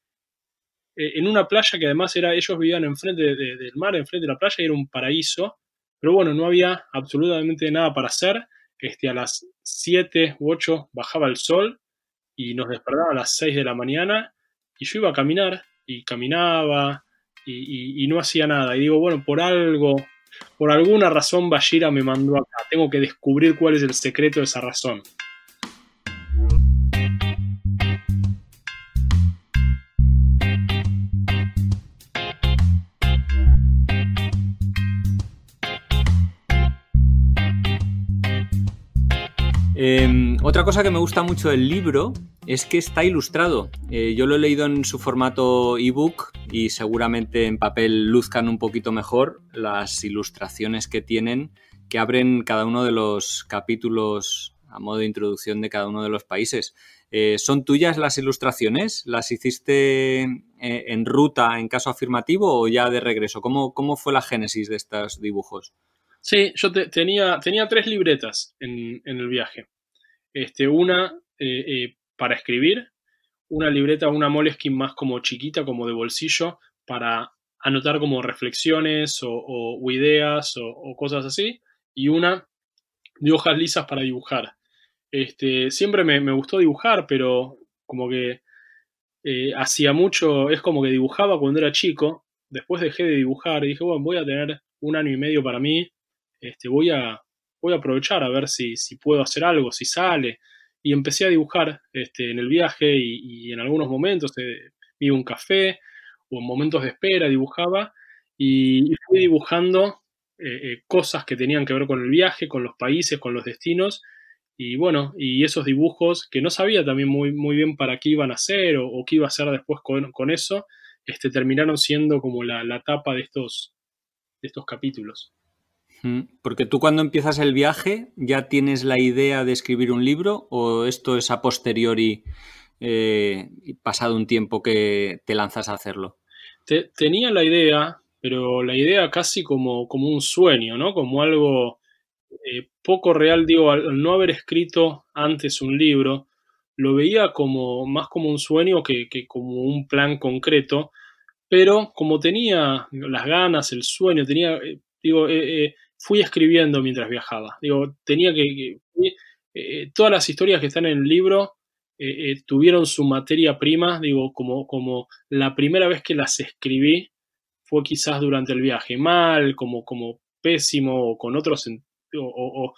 en una playa que además era, ellos vivían enfrente del mar, enfrente de la playa, y era un paraíso, pero bueno, no había absolutamente nada para hacer. Este, a las 7 u 8 bajaba el sol y nos despertaba a las 6 de la mañana y yo iba a caminar y caminaba y, no hacía nada. Y digo, bueno, por algo, por alguna razón Bashira me mandó acá. Tengo que descubrir cuál es el secreto de esa razón. Em, otra cosa que me gusta mucho del libro es que está ilustrado. Eh, yo lo he leído en su formato ebook y seguramente en papel luzcan un poquito mejor las ilustraciones que tienen, que abren cada uno de los capítulos a modo de introducción de cada uno de los países. Eh, ¿Son tuyas las ilustraciones? ¿Las hiciste eh, en ruta en caso afirmativo o ya de regreso? ¿Cómo, fue la génesis de estos dibujos? Sí, yo tenía, tenía tres libretas en el viaje. Este, una eh, eh, para escribir, una libreta, una moleskin más como chiquita, como de bolsillo, para anotar como reflexiones o, ideas o, cosas así, y una de hojas lisas para dibujar. Este, siempre me, gustó dibujar, pero como que eh, hacía mucho, es como que dibujaba cuando era chico, después dejé de dibujar y dije, bueno, voy a tener un año y medio para mí, este, voy a voy a aprovechar a ver si, puedo hacer algo, si sale. Y empecé a dibujar este, en el viaje y, en algunos momentos vi eh, un café o en momentos de espera dibujaba y, fui dibujando eh, eh, cosas que tenían que ver con el viaje, con los países, con los destinos. Y bueno, y esos dibujos que no sabía también muy, muy bien para qué iban a hacer o, qué iba a hacer después con, eso, este, terminaron siendo como la, la tapa de estos, de estos capítulos. Porque tú cuando empiezas el viaje ya tienes la idea de escribir un libro o esto es a posteriori, eh, pasado un tiempo que te lanzas a hacerlo. tenía la idea, pero la idea casi como, como un sueño, ¿no? Como algo eh, poco real, digo, al, no haber escrito antes un libro, lo veía como más como un sueño que, como un plan concreto, pero como tenía las ganas, el sueño, tenía, eh, digo, eh, fui escribiendo mientras viajaba. Digo, tenía que... Eh, eh, todas las historias que están en el libro eh, tuvieron su materia prima, digo, como, como la primera vez que las escribí fue quizás durante el viaje, mal, como, como pésimo, o con otros... O,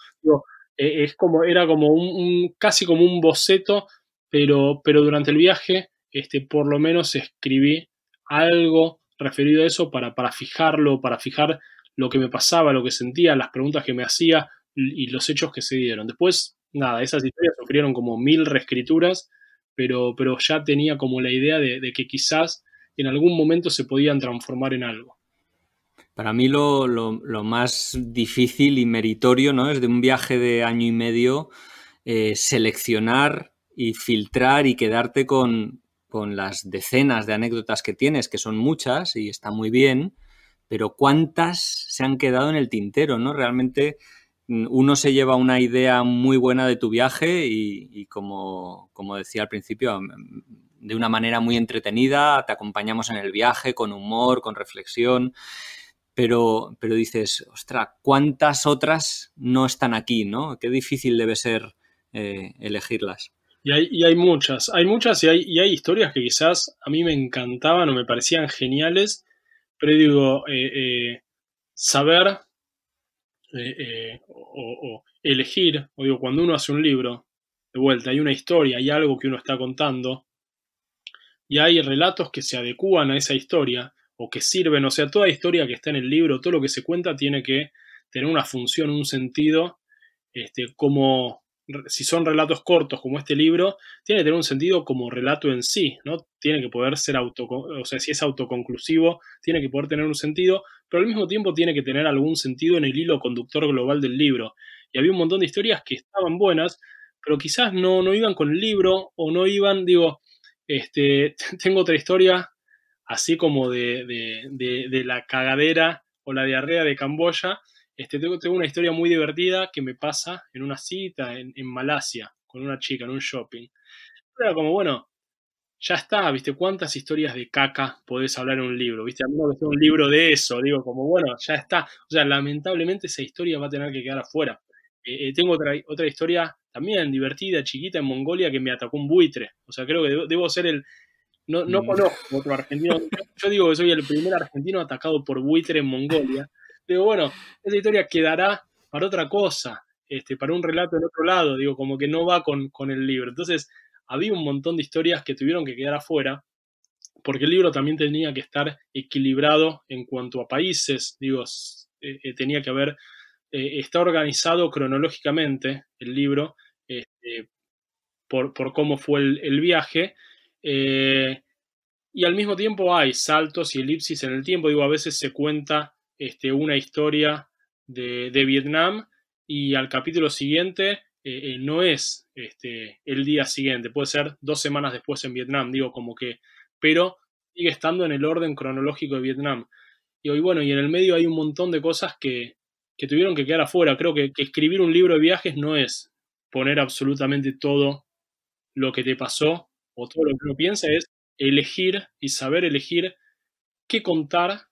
e, es como, era como un, casi como un boceto, pero, pero durante el viaje, este, por lo menos escribí algo referido a eso para, para fijarlo, para fijar lo que me pasaba, lo que sentía, las preguntas que me hacía y los hechos que se dieron. Después, nada, esas historias sufrieron como mil reescrituras, pero, ya tenía como la idea de, que quizás en algún momento se podían transformar en algo. Para mí lo, más difícil y meritorio ¿no? es de un viaje de año y medio eh, seleccionar y filtrar y quedarte con, con, las decenas de anécdotas que tienes, que son muchas y está muy bien, pero cuántas se han quedado en el tintero, ¿no? Realmente mm, uno se lleva una idea muy buena de tu viaje y, como, como, decía al principio, mm, de una manera muy entretenida, te acompañamos en el viaje con humor, con reflexión, pero, pero dices, ostra, ¿cuántas otras no están aquí, no? Qué difícil debe ser eh, elegirlas. Y hay, y hay, muchas, hay muchas y hay, y hay historias que quizás a mí me encantaban o me parecían geniales, pero digo, eh, eh, saber eh, o, elegir, o digo, cuando uno hace un libro, de vuelta, hay una historia, hay algo que uno está contando, y hay relatos que se adecúan a esa historia, o que sirven, o sea, toda historia que está en el libro, todo lo que se cuenta tiene que tener una función, un sentido, este, como, si son relatos cortos como este libro, tiene que tener un sentido como relato en sí, ¿no? Tiene que poder ser auto, o sea, si es autoconclusivo, tiene que poder tener un sentido, pero al mismo tiempo tiene que tener algún sentido en el hilo conductor global del libro. Y había un montón de historias que estaban buenas, pero quizás no, no iban con el libro o no iban, digo, este, tengo otra historia así como de, de, de, de la cagadera o la diarrea de Camboya, este, tengo, una historia muy divertida que me pasa en una cita en, Malasia con una chica en un shopping. Era como, bueno, ya está, ¿viste? ¿Cuántas historias de caca podés hablar en un libro? ¿Viste? A menos me un libro de eso, digo, como, bueno, ya está. O sea, lamentablemente esa historia va a tener que quedar afuera. Eh, eh, tengo otra, otra historia también divertida, chiquita, en Mongolia, que me atacó un buitre. O sea, creo que debo, ser el... No, no mm. conozco otro argentino. Yo digo que soy el primer argentino atacado por buitre en Mongolia digo, bueno, esa historia quedará para otra cosa, este, para un relato del otro lado, digo, como que no va con, el libro. Entonces, había un montón de historias que tuvieron que quedar afuera, porque el libro también tenía que estar equilibrado en cuanto a países, digo, eh, eh, tenía que haber, eh, está organizado cronológicamente el libro este, por, cómo fue el, el viaje, y al mismo tiempo hay saltos y elipsis en el tiempo, digo, a veces se cuenta este, una historia de, Vietnam y al capítulo siguiente eh, eh, no es este, el día siguiente, puede ser dos semanas después en Vietnam, digo como que, pero sigue estando en el orden cronológico de Vietnam. Y hoy, bueno, y en el medio hay un montón de cosas que, que tuvieron que quedar afuera. Creo que, que escribir un libro de viajes no es poner absolutamente todo lo que te pasó o todo lo que uno piensa, es elegir y saber elegir qué contar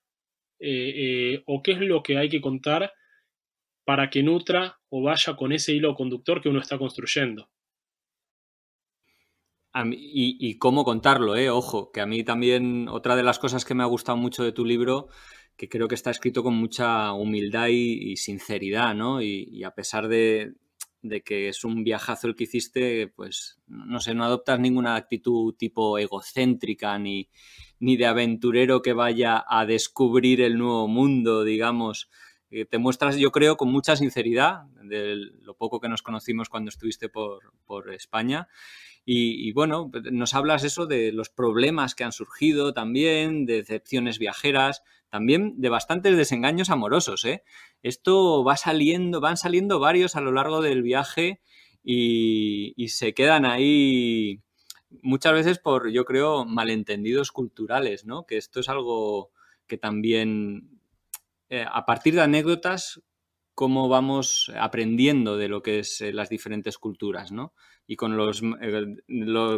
eh, eh, o qué es lo que hay que contar para que nutra o vaya con ese hilo conductor que uno está construyendo. y, cómo contarlo, eh, ojo, que a mí también otra de las cosas que me ha gustado mucho de tu libro, que creo que está escrito con mucha humildad y, sinceridad, ¿no? y, a pesar de, de que es un viajazo el que hiciste, pues no sé, no adoptas ninguna actitud tipo egocéntrica ni, ni de aventurero que vaya a descubrir el nuevo mundo, digamos. Eh, te muestras, yo creo, con mucha sinceridad de lo poco que nos conocimos cuando estuviste por, España. Y, bueno, nos hablas eso de los problemas que han surgido también, de decepciones viajeras, también de bastantes desengaños amorosos. ¿eh? Esto va saliendo, van saliendo varios a lo largo del viaje y, y se quedan ahí muchas veces por, yo creo, malentendidos culturales, ¿no? Que esto es algo que también eh, a partir de anécdotas cómo vamos aprendiendo de lo que es eh, las diferentes culturas, ¿no? Y con, los, eh,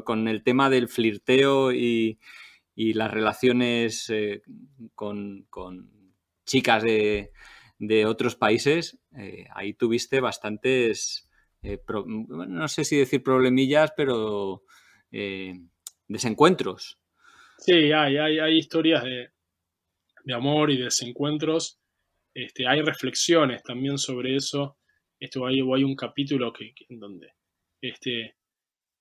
con el tema del flirteo y, las relaciones con, chicas de, otros países, ahí tuviste bastantes, no sé si decir problemillas, pero desencuentros. Sí, hay, hay, hay historias de, de amor y desencuentros, este, hay reflexiones también sobre eso. esto hay, un capítulo que, en donde, este,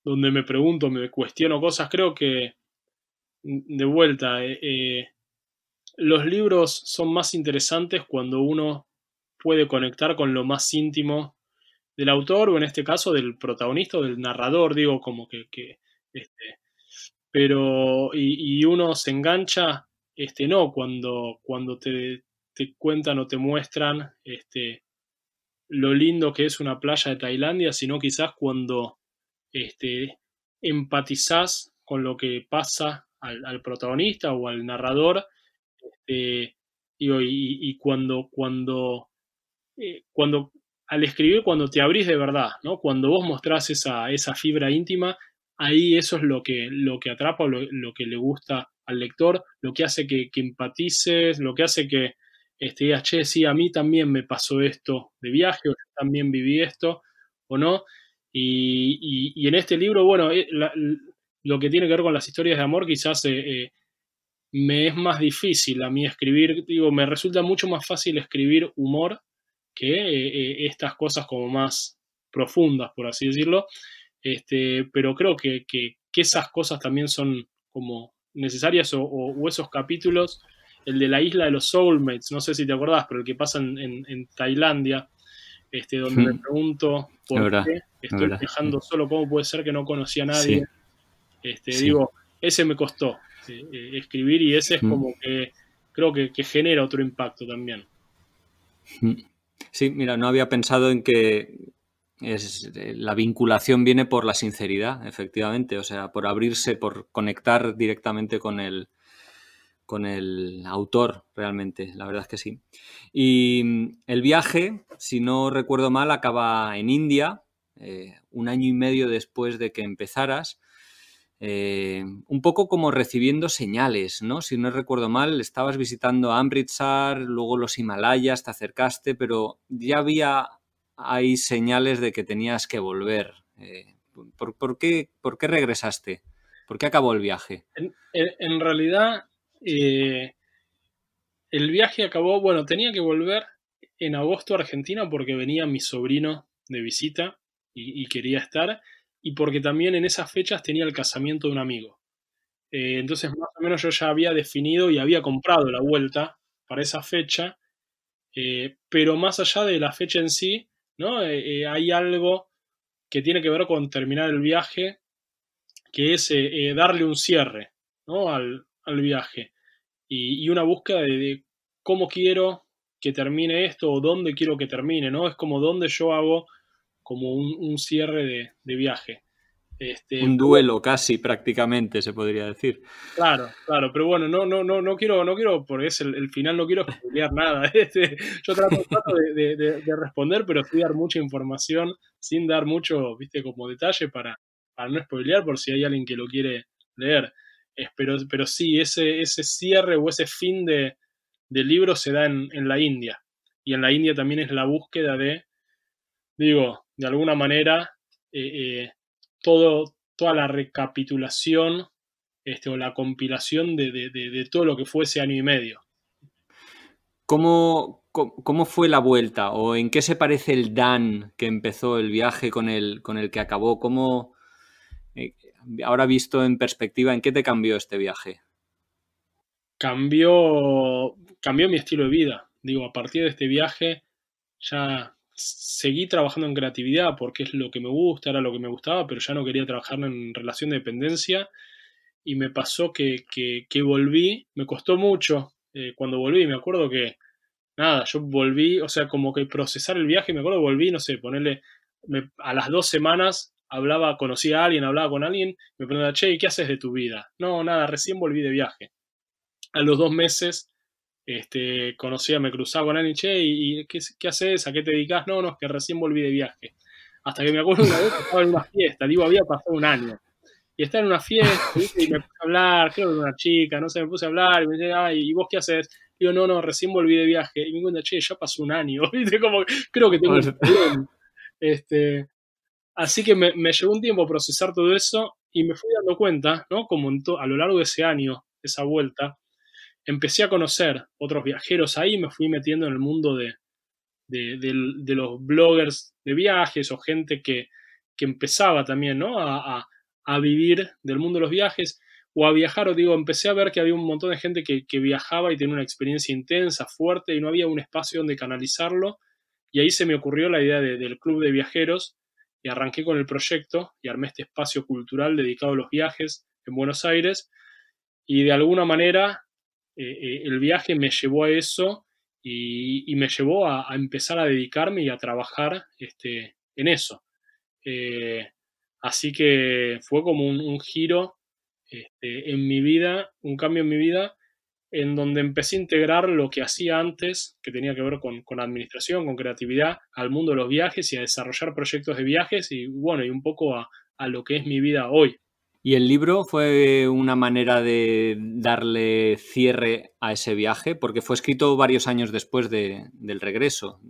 donde me pregunto, me cuestiono cosas. Creo que, de vuelta, eh, eh, los libros son más interesantes cuando uno puede conectar con lo más íntimo del autor o en este caso del protagonista o del narrador, digo, como que... Este, pero y uno se engancha este, no, cuando, cuando te, te cuentan o te muestran este, lo lindo que es una playa de Tailandia, sino quizás cuando este, empatizás con lo que pasa al, protagonista o al narrador. Este, y, cuando, cuando, eh, cuando al escribir, cuando te abrís de verdad, ¿no? cuando vos mostrás esa, esa fibra íntima, ahí eso es lo que, lo que atrapa, lo, lo que le gusta al lector, lo que hace que, empatices, lo que hace que este, digas, che, sí, a mí también me pasó esto de viaje, o también viví esto, o no. Y, en este libro, bueno, eh, lo que tiene que ver con las historias de amor quizás eh, eh, me es más difícil a mí escribir, digo, me resulta mucho más fácil escribir humor que estas cosas como más profundas, por así decirlo, este, pero creo que, que, que esas cosas también son como necesarias o, esos capítulos, el de la isla de los soulmates, no sé si te acordás, pero el que pasa en, Tailandia, este, donde mm. me pregunto por qué estoy dejando solo, cómo puede ser que no conocía a nadie. Este, Digo, ese me costó eh, escribir y ese es mm. como que creo que, que genera otro impacto también. Mm. Sí, mira, no había pensado en que es, eh, la vinculación viene por la sinceridad, efectivamente, o sea, por abrirse, por conectar directamente con el, con el autor, realmente, la verdad es que sí. Y mm, el viaje, si no recuerdo mal, acaba en India, eh, un año y medio después de que empezaras. Eh, un poco como recibiendo señales, ¿no? Si no recuerdo mal, estabas visitando Amritsar, luego los Himalayas, te acercaste, pero ya había hay señales de que tenías que volver. Eh, ¿por, qué, regresaste? ¿Por qué acabó el viaje? En, realidad, eh, el viaje acabó, bueno, tenía que volver en agosto a Argentina porque venía mi sobrino de visita y, quería estar, y porque también en esas fechas tenía el casamiento de un amigo. Eh, entonces, más o menos yo ya había definido y había comprado la vuelta para esa fecha, pero más allá de la fecha en sí, ¿no? Eh, eh, hay algo que tiene que ver con terminar el viaje, que es eh, darle un cierre al, al, viaje y, una búsqueda de, cómo quiero que termine esto o dónde quiero que termine, ¿no? Es como dónde yo hago como un, cierre de viaje. Este, un duelo casi prácticamente se podría decir. Claro, claro, pero bueno, no, no, no, no quiero, no quiero, porque es el, final, no quiero spoilear nada. Este, yo trato, de, responder, pero estoy dar mucha información sin dar mucho, viste, como detalle para, no spoilear por si hay alguien que lo quiere leer. Pero, pero sí, ese, ese cierre o ese fin de, del libro se da en, la India. Y en la India también es la búsqueda de, digo, de alguna manera, eh, eh, todo, toda la recapitulación este, o la compilación de, de, de, todo lo que fue ese año y medio. ¿Cómo, fue la vuelta? ¿O en qué se parece el Dan que empezó el viaje con el, con el que acabó? ¿Cómo, eh, ahora visto en perspectiva, en qué te cambió este viaje? Cambió, cambió mi estilo de vida. Digo, a partir de este viaje ya seguí trabajando en creatividad porque es lo que me gusta, era lo que me gustaba, pero ya no quería trabajar en relación de dependencia y me pasó que, que, volví, me costó mucho eh, cuando volví, me acuerdo que, nada, yo volví, o sea, como que procesar el viaje, me acuerdo volví, no sé, ponerle, a las dos semanas hablaba, conocía a alguien, hablaba con alguien, me preguntaba, che, ¿qué haces de tu vida? No, nada, recién volví de viaje. A los dos meses este, conocía, me cruzaba con alguien, che, ¿y, qué, haces? ¿A qué te dedicas? No, no, es que recién volví de viaje. Hasta que me acuerdo una vez que estaba en una fiesta, digo, había pasado un año. Y estaba en una fiesta y me puse a hablar, creo que era una chica, no sé, me puse a hablar y me dice, ay, ¿y vos qué haces? Digo, no, no, recién volví de viaje. Y me cuenta, che, ya pasó un año. ¿Viste? Como, creo que tengo Este, así que me, llevó un tiempo procesar todo eso y me fui dando cuenta, ¿no? Como a lo largo de ese año, esa vuelta, empecé a conocer otros viajeros ahí, me fui metiendo en el mundo de, de, los bloggers de viajes o gente que, que empezaba también ¿no? a, a, vivir del mundo de los viajes o a viajar, o digo, empecé a ver que había un montón de gente que, que viajaba y tenía una experiencia intensa, fuerte, y no había un espacio donde canalizarlo. Y ahí se me ocurrió la idea del club de viajeros y arranqué con el proyecto y armé este espacio cultural dedicado a los viajes en Buenos Aires. Y de alguna manera eh, eh, el viaje me llevó a eso y, me llevó a, empezar a dedicarme y a trabajar este, en eso. Eh, así que fue como un, giro este, en mi vida, un cambio en mi vida, en donde empecé a integrar lo que hacía antes, que tenía que ver con, administración, con creatividad, al mundo de los viajes y a desarrollar proyectos de viajes y bueno, y un poco a lo que es mi vida hoy. ¿Y el libro fue una manera de darle cierre a ese viaje? Porque fue escrito varios años después del regreso.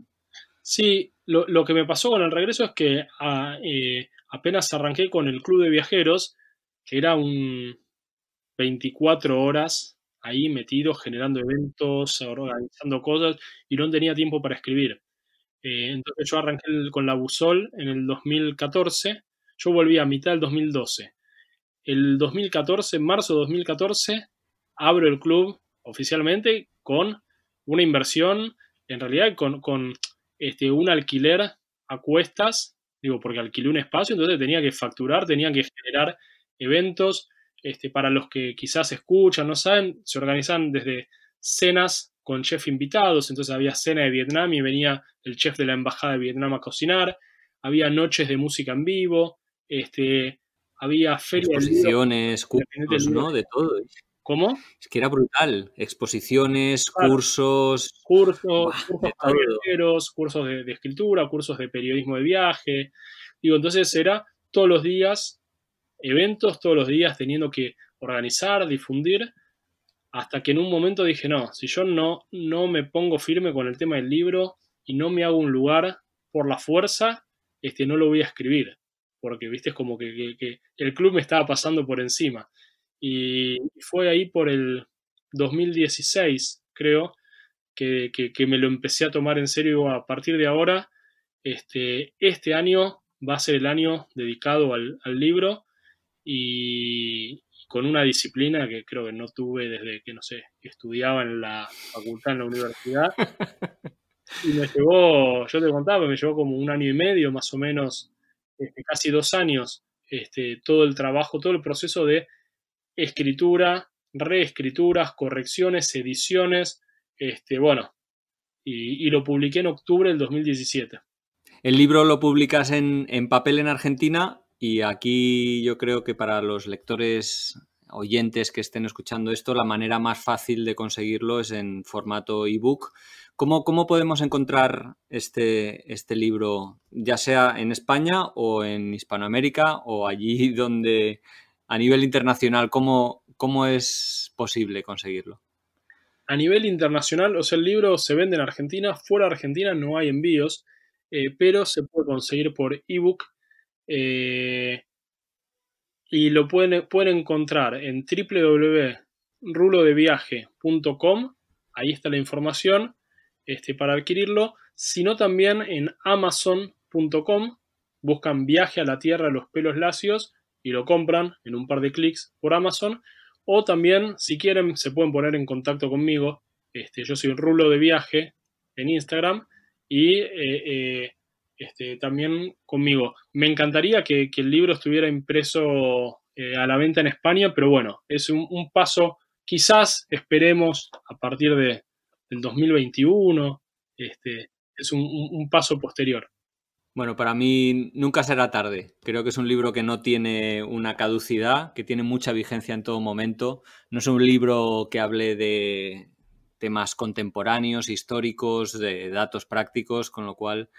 Sí, lo, que me pasó con el regreso es que ah, eh, apenas arranqué con el Club de Viajeros, que era un 24 horas ahí metido, generando eventos, organizando cosas, y no tenía tiempo para escribir. Eh, entonces yo arranqué con la Busol en el 2014, yo volví a mitad del 2012 el 2014, en marzo de 2014, abro el club oficialmente con una inversión, en realidad con, este, un alquiler a cuestas, digo, porque alquilé un espacio, entonces tenía que facturar, tenía que generar eventos. Este, para los que quizás escuchan, no saben, se organizan desde cenas con chef invitados, entonces había cena de Vietnam y venía el chef de la embajada de Vietnam a cocinar, había noches de música en vivo, este, había ferias, exposiciones, cursos, ¿no? De todo. ¿Cómo? Es que era brutal. Exposiciones, cursos. Cursos, cursos cursos de, de, escritura, cursos de periodismo de viaje. Digo, entonces era todos los días, eventos todos los días, teniendo que organizar, difundir, hasta que en un momento dije, no, si yo no, no me pongo firme con el tema del libro y no me hago un lugar por la fuerza, este, no lo voy a escribir porque, viste, es como que, el club me estaba pasando por encima. Y fue ahí por el 2016, creo, que, me lo empecé a tomar en serio a partir de ahora. Este, este año va a ser el año dedicado al, al libro y con una disciplina que creo que no tuve desde que, no sé, estudiaba en la facultad, en la universidad. Y me llevó, yo te contaba, me llevó como un año y medio más o menos este, casi dos años este, todo el trabajo, todo el proceso de escritura, reescrituras, correcciones, ediciones, este, bueno, y, lo publiqué en octubre del 2017. El libro lo publicas en, en papel en Argentina y aquí yo creo que para los lectores oyentes que estén escuchando esto, la manera más fácil de conseguirlo es en formato ebook. ¿Cómo, ¿Cómo podemos encontrar este, este libro, ya sea en España o en Hispanoamérica o allí donde a nivel internacional, cómo, es posible conseguirlo? A nivel internacional, o sea, el libro se vende en Argentina, fuera de Argentina no hay envíos, eh, pero se puede conseguir por ebook. Eh, y lo pueden, pueden encontrar en www.rulodeviaje.com, ahí está la información este, para adquirirlo, sino también en amazon.com, buscan viaje a la tierra los pelos lacios y lo compran en un par de clics por Amazon, o también si quieren se pueden poner en contacto conmigo, este, yo soy Rulo de Viaje en Instagram y... Eh, eh, este, también conmigo. Me encantaría que, el libro estuviera impreso eh, a la venta en España, pero bueno, es un, paso, quizás esperemos a partir de, del 2021, este, es un paso posterior. Bueno, para mí nunca será tarde. Creo que es un libro que no tiene una caducidad, que tiene mucha vigencia en todo momento. No es un libro que hable de temas contemporáneos, históricos, de datos prácticos, con lo cual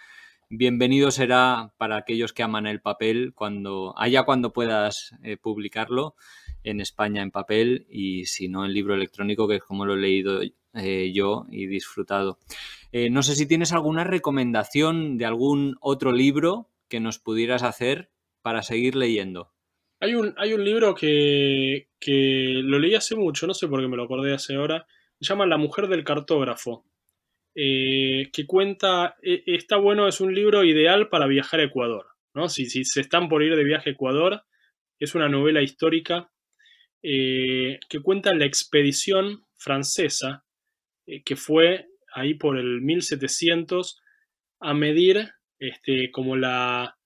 bienvenido será para aquellos que aman el papel cuando haya cuando puedas eh, publicarlo en España en papel y si no en libro electrónico que es como lo he leído eh, yo y disfrutado. Eh, no sé si tienes alguna recomendación de algún otro libro que nos pudieras hacer para seguir leyendo. Hay un, hay un libro que, que lo leí hace mucho, no sé por qué me lo acordé hace ahora, se llama La mujer del cartógrafo, eh, que cuenta, eh, está bueno, es un libro ideal para viajar a Ecuador, ¿no? Si, si se están por ir de viaje a Ecuador, es una novela histórica eh, que cuenta la expedición francesa que fue ahí por el 1700 a medir este, como la,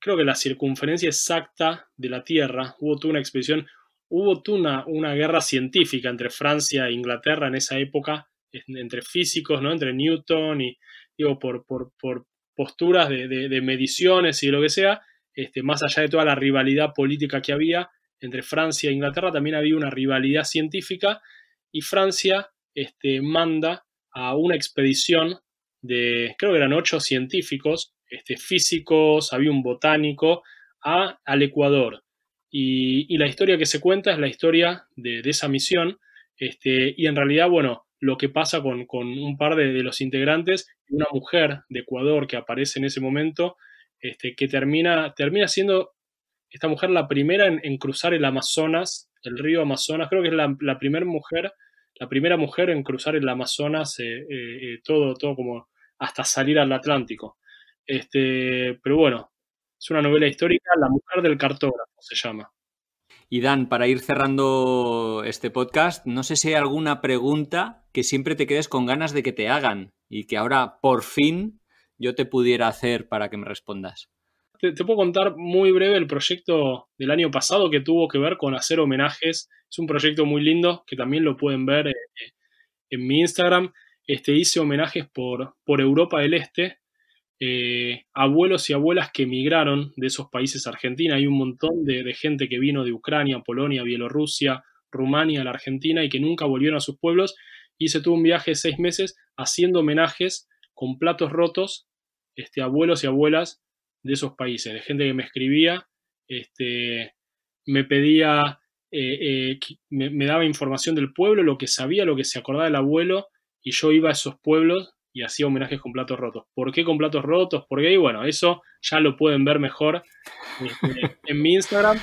creo que la circunferencia exacta de la Tierra. Hubo toda una expedición, hubo tú una guerra científica entre Francia e Inglaterra en esa época entre físicos, ¿no? Entre Newton y, digo, por, posturas de, mediciones y lo que sea, este, más allá de toda la rivalidad política que había entre Francia e Inglaterra, también había una rivalidad científica y Francia este, manda a una expedición de, creo que eran ocho científicos, este, físicos, había un botánico, a, al Ecuador. Y, la historia que se cuenta es la historia de, de esa misión. Este, y en realidad, bueno, lo que pasa con, con un par de, de, los integrantes, una mujer de Ecuador que aparece en ese momento, este, que termina, termina siendo esta mujer la primera en, cruzar el Amazonas, el río Amazonas, creo que es la, primera mujer, la primera mujer en cruzar el Amazonas, eh, eh, eh, todo, todo como hasta salir al Atlántico. Este, pero bueno, es una novela histórica, La mujer del cartógrafo se llama. Y Dan, para ir cerrando este podcast, no sé si hay alguna pregunta que siempre te quedes con ganas de que te hagan y que ahora por fin yo te pudiera hacer para que me respondas. Te, puedo contar muy breve el proyecto del año pasado que tuvo que ver con hacer homenajes. Es un proyecto muy lindo que también lo pueden ver eh, en, mi Instagram. Este, hice homenajes por, por Europa del Este, eh, abuelos y abuelas que emigraron de esos países a Argentina. Hay un montón de, gente que vino de Ucrania, Polonia, Bielorrusia, Rumania, la Argentina y que nunca volvieron a sus pueblos. Y se tuvo un viaje de seis meses haciendo homenajes con platos rotos este, abuelos y abuelas de esos países, de gente que me escribía, este, me pedía, eh, eh, me, me daba información del pueblo, lo que sabía, lo que se acordaba del abuelo, y yo iba a esos pueblos y así homenajes con platos rotos. ¿Por qué con platos rotos? Porque ahí, bueno, eso ya lo pueden ver mejor en mi Instagram.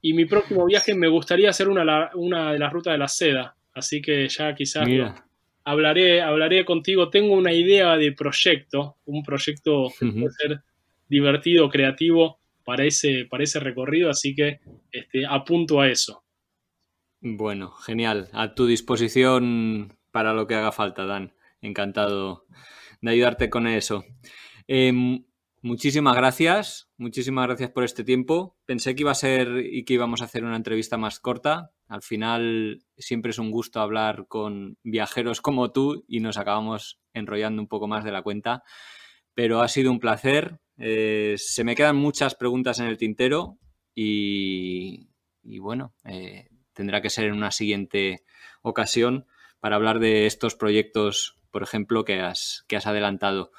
Y mi próximo viaje me gustaría hacer una, una de las rutas de la seda. Así que ya quizás hablaré, hablaré contigo. Tengo una idea de proyecto, un proyecto que ser divertido, creativo para ese, para ese recorrido. Así que este, apunto a eso. Bueno, genial. A tu disposición para lo que haga falta, Dan encantado de ayudarte con eso. Em, muchísimas gracias, muchísimas gracias por este tiempo. Pensé que iba a ser y que íbamos a hacer una entrevista más corta. Al final siempre es un gusto hablar con viajeros como tú y nos acabamos enrollando un poco más de la cuenta. Pero ha sido un placer. Eh, se me quedan muchas preguntas en el tintero y, bueno, eh, tendrá que ser en una siguiente ocasión para hablar de estos proyectos por ejemplo, que has, que has adelantado.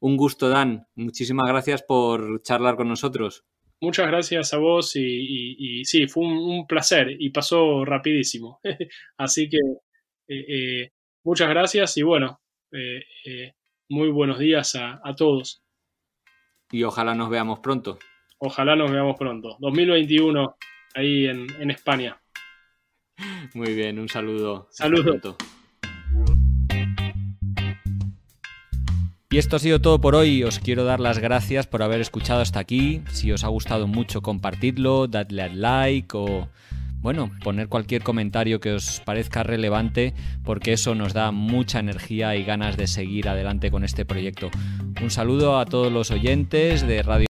Un gusto, Dan. Muchísimas gracias por charlar con nosotros. Muchas gracias a vos y, sí, fue un, placer y pasó rapidísimo. Así que eh, eh, muchas gracias y bueno, eh, muy buenos días a, todos. Y ojalá nos veamos pronto. Ojalá nos veamos pronto. 2021 ahí en, en España. Muy bien, un saludo. Saludos. esto ha sido todo por hoy. Os quiero dar las gracias por haber escuchado hasta aquí. Si os ha gustado mucho, compartidlo, dadle al like o bueno, poner cualquier comentario que os parezca relevante porque eso nos da mucha energía y ganas de seguir adelante con este proyecto. Un saludo a todos los oyentes de Radio